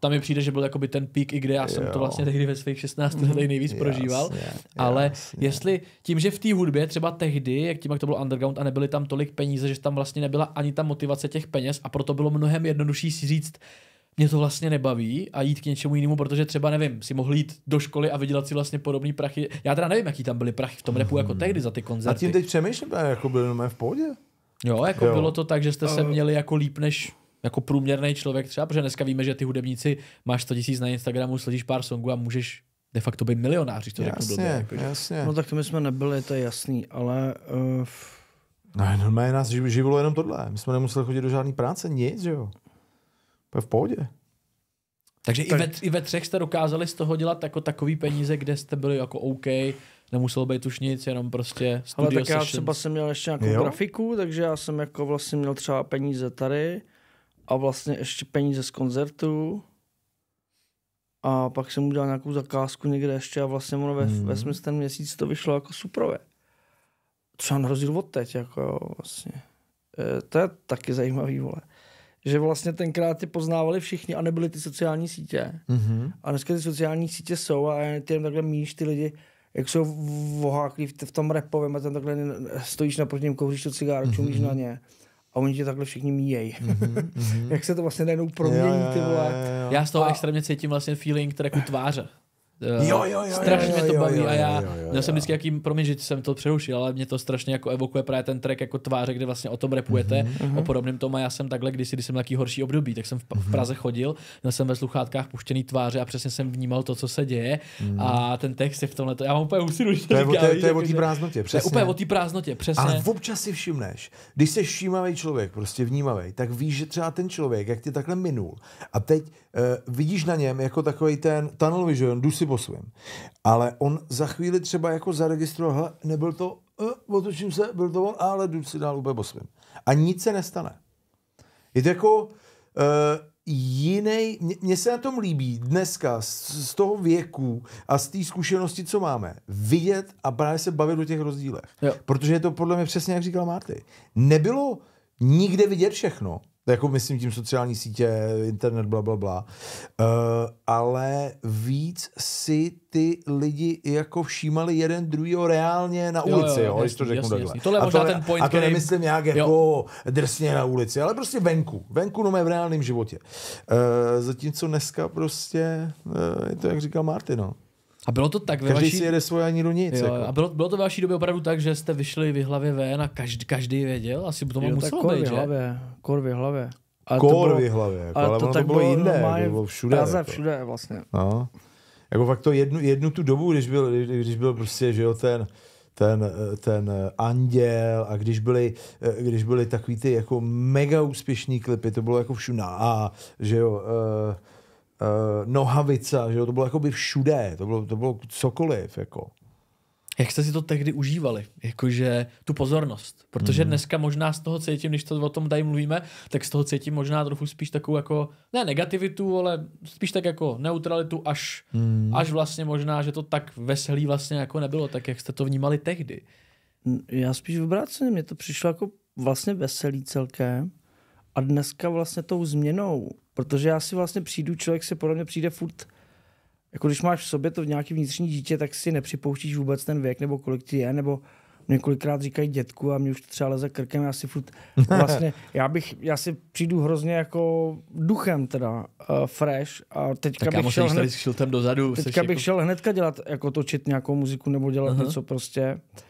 S2: Tam mi přijde, že byl jakoby ten pík, i kde já jsem jo. to vlastně tehdy ve svých 16 letech mhm. nejvíc jasně, prožíval. Ale jasně. jestli tím, že v té hudbě třeba tehdy, jak tím, jak to bylo underground a nebyly tam tolik peníze, že tam vlastně nebyla ani ta motivace těch peněz a proto bylo mnohem jednodušší si říct, mě to vlastně nebaví a jít k něčemu jinému, protože třeba nevím, si mohl jít do školy a vydělat si vlastně podobný prachy. Já teda nevím, jaký tam byly prachy v tom repu jako mhm. tehdy za ty koncerty. A tím
S3: teď přemýšlím, jako byl v pohodě. Jo, jako jo. bylo to tak, že jste se
S2: měli jako líp než jako průměrný člověk třeba, protože dneska víme, že ty hudebníci máš 100 000 na Instagramu, sledíš pár songů a můžeš de facto být milionář, když to jasně, řeknu blbě. Jako, jasně. No
S1: tak to my jsme nebyli, to je jasný,
S3: ale... Uh... No, normálně nás živilo jenom tohle. My jsme nemuseli chodit do žádné práce, nic, že jo. To je v pohodě.
S2: Takže tak... i, ve, i ve třech jste dokázali z toho dělat jako takový peníze, kde jste byli jako OK, nemuselo být už nic, jenom prostě studio Ale tak sessions. já třeba jsem měl ještě nějakou jo?
S1: grafiku, takže já jsem jako vlastně měl třeba peníze tady a vlastně ještě peníze z koncertu a pak jsem udělal nějakou zakázku někde ještě a vlastně ono ve, hmm. ve smyslu ten měsíc to vyšlo jako suprové. Třeba na rozdíl od teď, jako jo, vlastně. E, to je taky zajímavý, vole. Že vlastně tenkrát ty poznávali všichni a nebyly ty sociální sítě. Mm-hmm. A dneska ty sociální sítě jsou a ty jen takhle míš ty lidi, jak jsou voháklí v, v tom repovém a tam takhle stojíš na proti kouříš to cigáro, čumíš mm-hmm. na ně a oni tě takhle všichni míjejí. Mm-hmm, mm-hmm. Jak se to vlastně najednou promění, ty vole.
S2: Já z toho a... extrémně cítím vlastně feeling tracku tváře. Uh, jo, jo, jo, strašně jo, jo, mě to baví jo, jo, jo, a já jo, jo, jo, měl jsem vždycky jaký, promiň, že jsem to přerušil, ale mě to strašně jako evokuje právě ten track jako tváře, kde vlastně o tom repujete, mm-hmm. Mhm. o podobném tom a já jsem takhle, když jsem nějaký horší období, tak jsem v, v mhm. Praze chodil, měl jsem ve sluchátkách puštěný tváře a přesně jsem vnímal to, co se děje mm. a ten text je v tomhle, já mám úplně usilu, že to, to je, to je o té prázdnotě, přesně. To je úplně o té prázdnotě, přesně. Ale
S3: občas si všimneš, když jsi všímavý člověk, prostě vnímavý, tak víš, že třeba ten člověk, jak tě takhle minul a teď uh, vidíš na něm jako takový ten tunnel vision, jdu si si po svém. Ale on za chvíli třeba jako zaregistroval, nebyl to, uh, otočím se, byl to on, ale jdu si dál úplně po svém. A nic se nestane. Je to jako uh, eh, jiný, mně se na tom líbí dneska z, z toho věku a z té zkušenosti, co máme, vidět a právě se bavit o těch rozdílech. Jo. Protože je to podle mě přesně, jak říkal Marty. Nebylo nikde vidět všechno, jako myslím tím sociální sítě, internet, bla, bla, bla. Uh, ale víc si ty lidi jako všímali jeden druhýho reálně na jo, ulici, jo, jo, jo, jasný, to řeknu jasný, jasný. Tohle je možná to, ten point, A to nemyslím nějak jo. jako drsně na ulici, ale prostě venku. Venku, no v reálném životě. Uh, zatímco dneska prostě uh, je to, jak říkal Martin, no. A bylo to tak ve Každý vaší... si jede svoje ani nic. Jo, jako. A
S2: bylo, bylo to ve vaší době opravdu tak, že jste vyšli v hlavě ven a každý, každý věděl? Asi by to muselo kor být, že? Hlavě,
S1: kor v hlavě. kor to bylo, v hlavě, jako, ale, ale to, ono tak to bylo, bylo bylo všude. Praze jako. všude vlastně. No.
S3: Jako fakt to jednu, jednu tu dobu, když byl, když byl prostě, že jo, ten, ten, ten Anděl a když byly, když byly takový ty jako mega úspěšný klipy, to bylo jako všude a že jo, uh, uh, eh, nohavica, že jo, to bylo jako by všude, to bylo, to bylo cokoliv, jako.
S2: Jak jste si to tehdy užívali, jakože tu pozornost, protože mm. dneska možná z toho cítím, když to o tom tady mluvíme, tak z toho cítím možná trochu spíš takovou jako, ne negativitu, ale spíš tak jako neutralitu, až, mm. až vlastně možná, že to tak veselý
S1: vlastně jako nebylo, tak jak jste to
S2: vnímali tehdy.
S1: Já spíš v obráceně, mně to přišlo jako vlastně veselý celkem, a dneska vlastně tou změnou, protože já si vlastně přijdu, člověk se podle mě přijde furt, jako když máš v sobě to nějaký vnitřní dítě, tak si nepřipouštíš vůbec ten věk, nebo kolik ti je, nebo mě kolikrát říkají dětku a mě už třeba leze krkem, já si furt, vlastně, já bych, já si přijdu hrozně jako duchem teda, uh, fresh a teďka bych šel hned, šel tam dozadu, teďka bych jako... šel hnedka dělat, jako točit nějakou muziku nebo dělat uh-huh. něco prostě. Uh,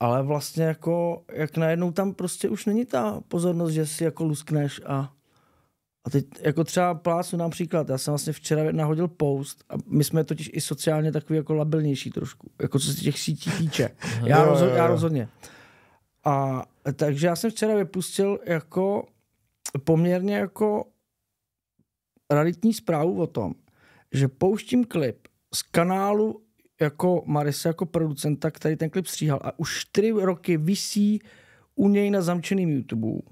S1: ale vlastně jako, jak najednou tam prostě už není ta pozornost, že si jako luskneš a, a teď jako třeba plásu například, já jsem vlastně včera nahodil post a my jsme totiž i sociálně takový jako labilnější trošku, jako co se těch sítí týče. Já, jo, rozho- jo, jo. já rozhodně. A takže já jsem včera vypustil jako poměrně jako raditní zprávu o tom, že pouštím klip z kanálu jako Marisa, jako producenta, který ten klip stříhal a už čtyři roky visí u něj na zamčeným YouTube.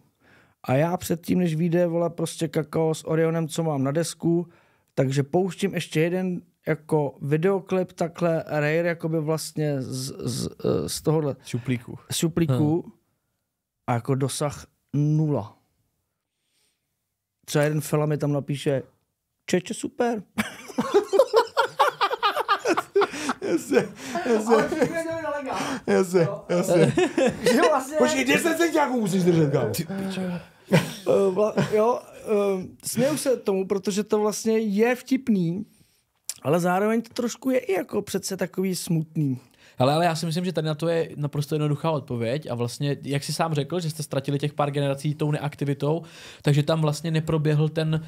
S1: A já předtím, než vyjde, vole, prostě kakao s Orionem, co mám na desku, takže pouštím ještě jeden jako videoklip takhle Rare jakoby vlastně z, z, z tohohle. Šuplíku. šuplíku. Hmm. A jako dosah nula. Třeba jeden film mi tam napíše Čeče super. Jasně,
S3: jasně. Ale jo je jo Jasně, jasně. jo
S1: vlastně... Počkej, 10
S3: centiáků musíš držet, kámo. Ty piče.
S1: Eh, vla, jo, eh, směju se tomu, protože to vlastně je vtipný, ale zároveň to trošku je i jako přece takový smutný.
S2: Ale, ale já si myslím, že tady na to je naprosto jednoduchá odpověď a vlastně, jak jsi sám řekl, že jste ztratili těch pár generací tou neaktivitou, takže tam vlastně neproběhl ten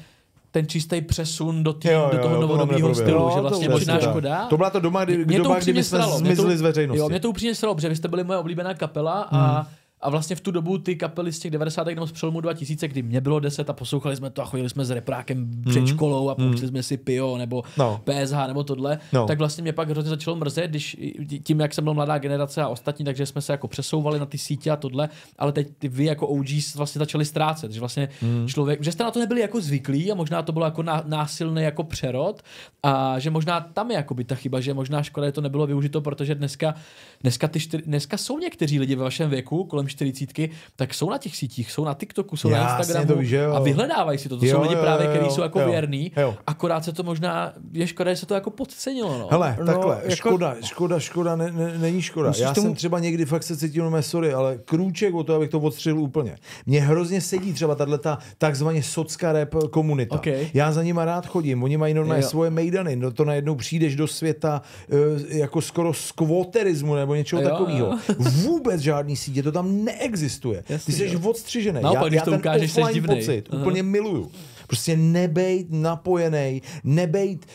S2: ten čistý přesun do, tý, jo, jo, do toho novodobého stylu, jo, že vlastně to možná škoda. To byla to doma, kdy, mě doba, to kdy jsme stralo, zmizli to, z veřejnosti. Jo, mě to upřímně stralo, protože vy jste byli moje oblíbená kapela hmm. a hmm a vlastně v tu dobu ty kapely z těch 90. nebo z přelomu 2000, kdy mě bylo 10 a poslouchali jsme to a chodili jsme s reprákem mm. před mhm. školou a půjčili mm. jsme si Pio nebo no. PSH nebo tohle, no. tak vlastně mě pak hrozně začalo mrzet, když tím, jak jsem byl mladá generace a ostatní, takže jsme se jako přesouvali na ty sítě a tohle, ale teď ty vy jako OG vlastně začali ztrácet, že vlastně mm. člověk, že jste na to nebyli jako zvyklí a možná to bylo jako násilný jako přerod a že možná tam je by ta chyba, že možná škoda, že to nebylo využito, protože dneska, dneska, ty čtyři, dneska jsou někteří lidi ve vašem věku kolem 40, tak jsou na těch sítích, jsou na TikToku, jsou Jasně, na Instagramu to, jo. a vyhledávají si to. To jo, jsou lidi jo, právě, kteří jsou jako jo, věrný, jo. akorát se to možná, je škoda, že se to jako podcenilo. No. Hele, no, takhle, jako... škoda,
S3: škoda, škoda, ne, ne, není škoda. Musíš Já tomu... jsem třeba někdy fakt se cítil, no sorry, ale krůček o to, abych to odstřelil úplně. Mně hrozně sedí třeba tahle ta takzvaně socká rap komunita. Okay. Já za nima rád chodím, oni mají normálně jo. svoje mejdany, no to najednou přijdeš do světa eh, jako skoro skvoterismu nebo něčeho takového. Vůbec žádný sítě, to tam neexistuje. Jasný, Ty jsi jo. odstřižený. Naopak, já, když já to ukážeš, ten divný. pocit Aha. úplně miluju. Prostě nebejt napojený, nebejt,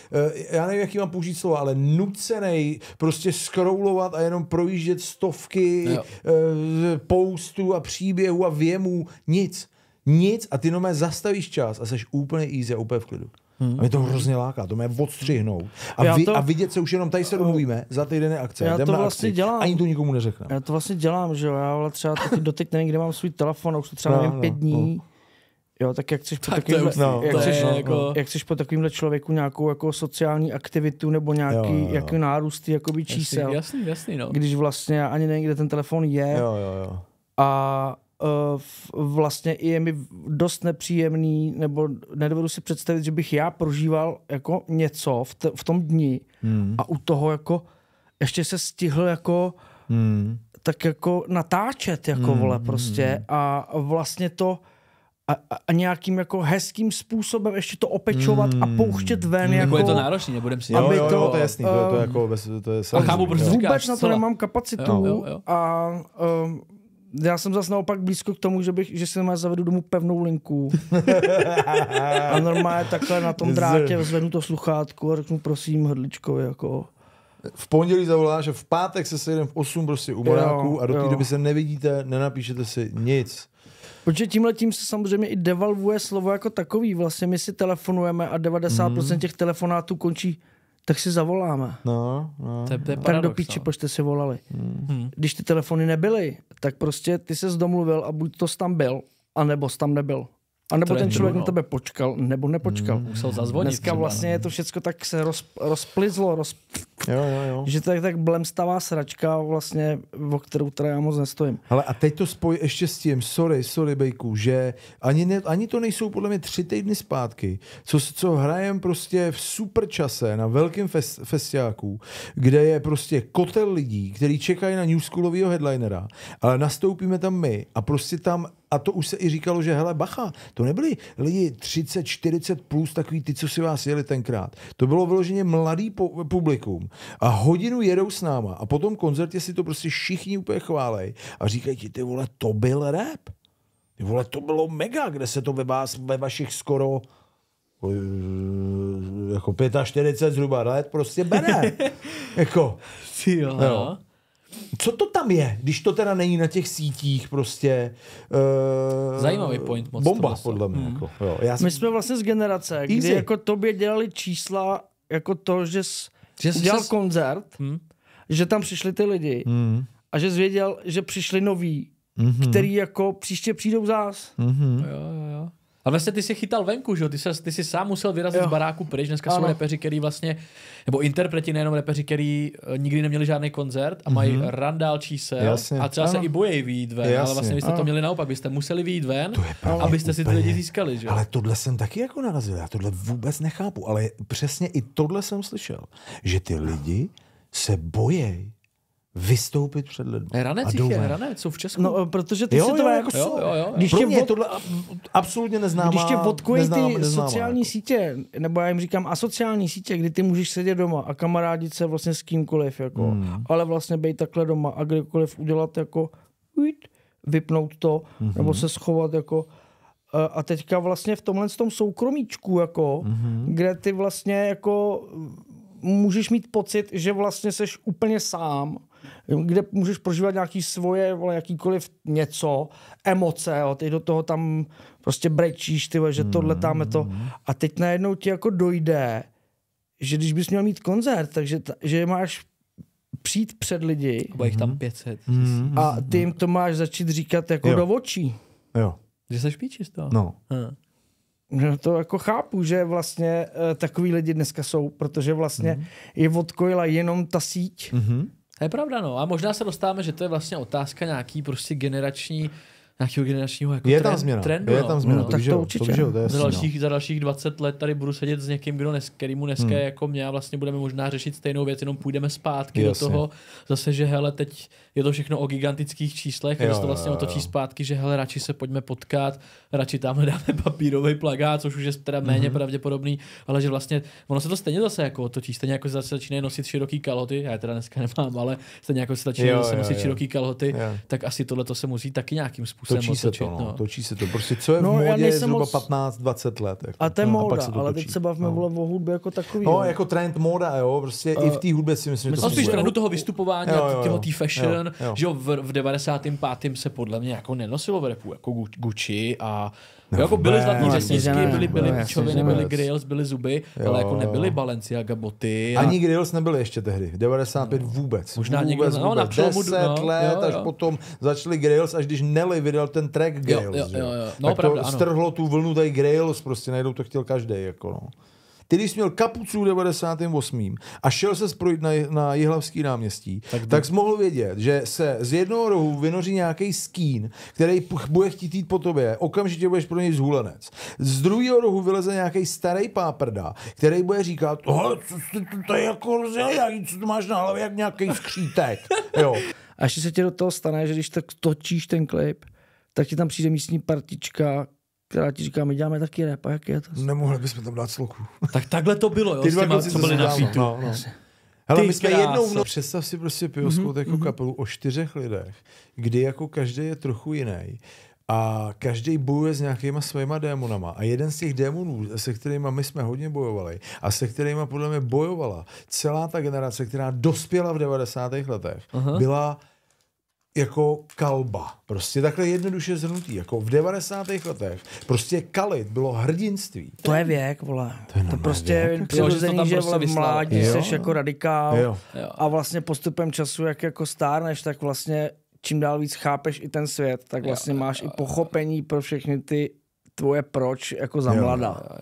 S3: eh, já nevím, jaký mám použít slovo, ale nucený prostě scrollovat a jenom projíždět stovky jo. Eh, postů a příběhů a věmů, nic. Nic a ty jenom zastavíš čas a jsi úplně easy a úplně v klidu. Hmm. A mě to hrozně láká, to mě odstřihnou. A, vy, to, a vidět se už jenom, tady se domluvíme za týden je akce. Já to na vlastně
S1: akci, dělám. Ani to nikomu neřeknu. Já to vlastně dělám, že jo. Já ale třeba teď, doteď nevím, kde mám svůj telefon, a už to třeba no, nevím no, pět no. dní. No. Jo, tak jak chceš po, tak takovýmhle, no, jak, chceš, no, jako... jak chceš po takovýmhle člověku nějakou jako sociální aktivitu nebo nějaký jo, jo, jo. Jaký nárůst jakoby čísel. Jasný, jasný, jasný, no. Když vlastně ani nevím, kde ten telefon je. Jo, jo, jo. A Eh, vlastně i je mi dost nepříjemný, nebo nedovedu si představit, že bych já prožíval jako něco v, te, v tom dni hmm. a u toho jako ještě se stihl jako hmm. tak jako natáčet jako hmm. vole hmm, prostě hmm. a vlastně to a, a nějakým jako hezkým způsobem ještě to opečovat mm. a hmm, pouštět ven jako... je to náročný,
S2: nebudem si... Jo, jo, to,
S1: jo, to je jasný, um, to, je, to, eh, jako bez, to je samozřejmě, chápu, proč prostě Vůbec říkáš, na to nemám kapacitu jo, jo, jo. a um, já jsem zase naopak blízko k tomu, že, bych, že si normálně zavedu domů pevnou linku a normálně takhle na tom drátě zvednu to sluchátko a řeknu prosím hrdličkovi jako v pondělí zavoláš a v pátek se sejdeme v 8 prostě u Moráku a do té doby se nevidíte, nenapíšete si nic. Protože tímhle tím se samozřejmě i devalvuje slovo jako takový. Vlastně my si telefonujeme a 90% mm. těch telefonátů končí tak si zavoláme. No, no, to je, to je tak do píči, no. si volali. Hmm. hmm. Když ty telefony nebyly, tak prostě ty se zdomluvil a buď to tam byl, anebo tam nebyl. A nebo ten člověk no. na tebe počkal, nebo nepočkal. Mm, musel zazvonit. Dneska třeba, vlastně ne? No. je to všechno tak se roz, rozplizlo, roz, jo, jo, jo. že to je tak blemstavá sračka, vlastně, o kterou teda já moc nestojím. Ale a teď to spojí ještě s tím, sorry, sorry, Bejku, že ani, ne, ani to nejsou
S3: podle mě tři týdny zpátky, co, co hrajem prostě v super čase na velkém fest, festiáku, kde je prostě kotel lidí, který čekají na newschoolového headlinera, ale nastoupíme tam my a prostě tam a to už se i říkalo, že hele, bacha, to nebyli lidi 30, 40 plus takový ty, co si vás jeli tenkrát. To bylo vyloženě mladý po- publikum. A hodinu jedou s náma. A po tom koncertě si to prostě všichni úplně chválej a říkají ti, ty vole, to byl rap. Ty vole, to bylo mega, kde se to ve vás, ve vašich skoro eh, jako 45 zhruba let prostě bere. jako. Jo, no co to tam je, když to teda
S1: není na těch sítích prostě? Uh, Zajímavý point. Moc bomba,
S3: podle mě. Hmm. Jako,
S1: jo. Já jsem... My jsme vlastně z generace, Easy. kdy jako tobě dělali čísla jako to, že jsi že jsi udělal jsi... koncert, hmm. že tam přišli ty lidi hmm. a že jsi věděl, že přišli noví, hmm který jako příště přijdou zás. hmm Jo, jo, jo. A vlastně
S2: ty jsi chytal venku, že? Ty, jsi, ty jsi sám musel vyrazit jo. z baráku pryč. Dneska ano. jsou repeři, který vlastně, nebo interpreti, nejenom repeři, který eh, nikdy neměli žádný koncert a mají mm-hmm. randál čísel. Jasně. A třeba ano. se i bojí výjít ven, Jasně. ale vlastně vy jste ano. to měli naopak. Vy jste museli výjít ven, abyste úplně. si ty lidi získali, že?
S3: Ale tohle jsem taky jako narazil. Já tohle vůbec nechápu, ale přesně i tohle jsem slyšel, že ty lidi se bojejí vystoupit před lidmi. Ranec jich je, ranec,
S1: jsou v Česku. No, eh, protože ty jo, si to jako jo, jsou, jo, jo, když Pro mě tohle absolutně neznámá. Když tě potkují ty sociální jako. sítě, nebo já jim říkám asociální sítě, kdy ty můžeš sedět doma a kamarádit se vlastně s kýmkoliv, jako, hmm. ale vlastně být takhle doma a kdykoliv udělat jako vypnout to, mm-hmm. nebo se schovat jako a teďka vlastně v tomhle tom soukromíčku, jako, mm-hmm. kde ty vlastně jako můžeš mít pocit, že vlastně seš úplně sám, kde můžeš prožívat nějaký svoje, vole, jakýkoliv něco, emoce, jo, ty do toho tam prostě brečíš, ty, vole, že tohle tam je to. Mm-hmm. A teď najednou ti jako dojde, že když bys měl mít koncert, takže že máš přijít před lidi. A jich tam 500. Mhm. Mhm. A ty jim to máš začít říkat jako jo. do očí. Jo. Že se z toho. No. Hmm. No to jako chápu, že vlastně eh, takový lidi dneska jsou, protože vlastně mm-hmm. je odkojila jenom ta síť, mm-hmm.
S2: To je pravda, no. A možná se dostáváme, že to je vlastně otázka nějaký prostě generační nějakého generačního jako je tam změna, trendu. Je tam no.
S1: změna, no, tak to, to určitě. To žiju,
S3: to no. za, dalších,
S2: za dalších 20 let tady budu sedět s někým, kdo dnes, který mu dneska hmm. jako mě a vlastně budeme možná řešit stejnou věc, jenom půjdeme zpátky Jasně. do toho zase, že hele, teď je to všechno o gigantických číslech jo, a to vlastně jo, otočí zpátky, že hele, radši se pojďme potkat, radši tam dáme papírový plagát, což už je teda méně mm-hmm. pravděpodobný, ale že vlastně ono se to stejně zase jako otočí, stejně jako se začínají nosit široký kaloty, já je teda dneska nemám, ale stejně jako se začínají nosit široký kaloty, jo. tak asi tohle to se musí taky nějakým způsobem způsobem točí
S3: otočit. Se to, no. No. Točí se to. Prostě co je no, v módě zhruba moc... 15-20 let. Jako. A no, to je móda, no, ale teď se bavíme no. o hudbě jako takový. No, no, jako trend móda, jo. Prostě uh, i v eh, té hudbě si myslím, že to spíš trendu toho vystupování a té fashion,
S2: že v 95. se podle mě jako nenosilo v repu, jako Gucci a No, jako byly zlatní řesničky, byly, byly pičoviny, byly grills, byly zuby, jo. ale jako nebyly Balenciaga
S3: boty. A... Ani grills nebyly ještě tehdy, 95 no. vůbec. Možná vůbec, někdo, vůbec. No, na přelomu, 10 no, let, jo, jo. až potom začaly grills, až když Nelly vydal ten track grills, jo, jo, jo, jo. No, tak pravda, to ano. strhlo tu vlnu tady grills, prostě najednou to chtěl každý. Jako, no který jsi měl kapucu v 98. a šel se projít na, na Jihlavský náměstí, tak, tak jsi mohl vědět, že se z jednoho rohu vynoří nějaký skín, který bude chtít jít po tobě, okamžitě budeš pro něj zhulenec. Z druhého rohu vyleze nějaký starý páprda, který bude říkat, co jsi to tady jako rozjel, co to máš na hlavě, jak nějaký skřítek. Jo.
S1: A ještě se ti do toho stane, že když tak točíš ten klip, tak ti tam přijde místní partička, která ti říká, my děláme taky rap, a jak je to? Nemohli bychom tam dát sloku. Tak takhle to bylo, jo, Ty s těma, co byli na fitu. No, no. Hele, Ty my jsme jednou, no,
S3: představ si prostě pivskou mm-hmm, mhm, jako mm-hmm. kapelu o čtyřech lidech, kdy jako každý je trochu jiný a každý bojuje s nějakýma svýma démonama. A jeden z těch démonů, se kterými my jsme hodně bojovali a se kterými podle mě bojovala celá ta generace, která dospěla v 90. letech, Aha. byla jako kalba. Prostě takhle jednoduše zhrnutý. Jako v 90. letech prostě kalit bylo
S1: hrdinství. To je věk, vole. To, je to prostě jako, přirozený, že, prostě vole, v mládí seš jako radikál jo. a vlastně postupem času, jak jako stárneš, tak vlastně čím dál víc chápeš i ten svět, tak vlastně jo, máš jo, i pochopení pro všechny ty tvoje proč jako za mlada.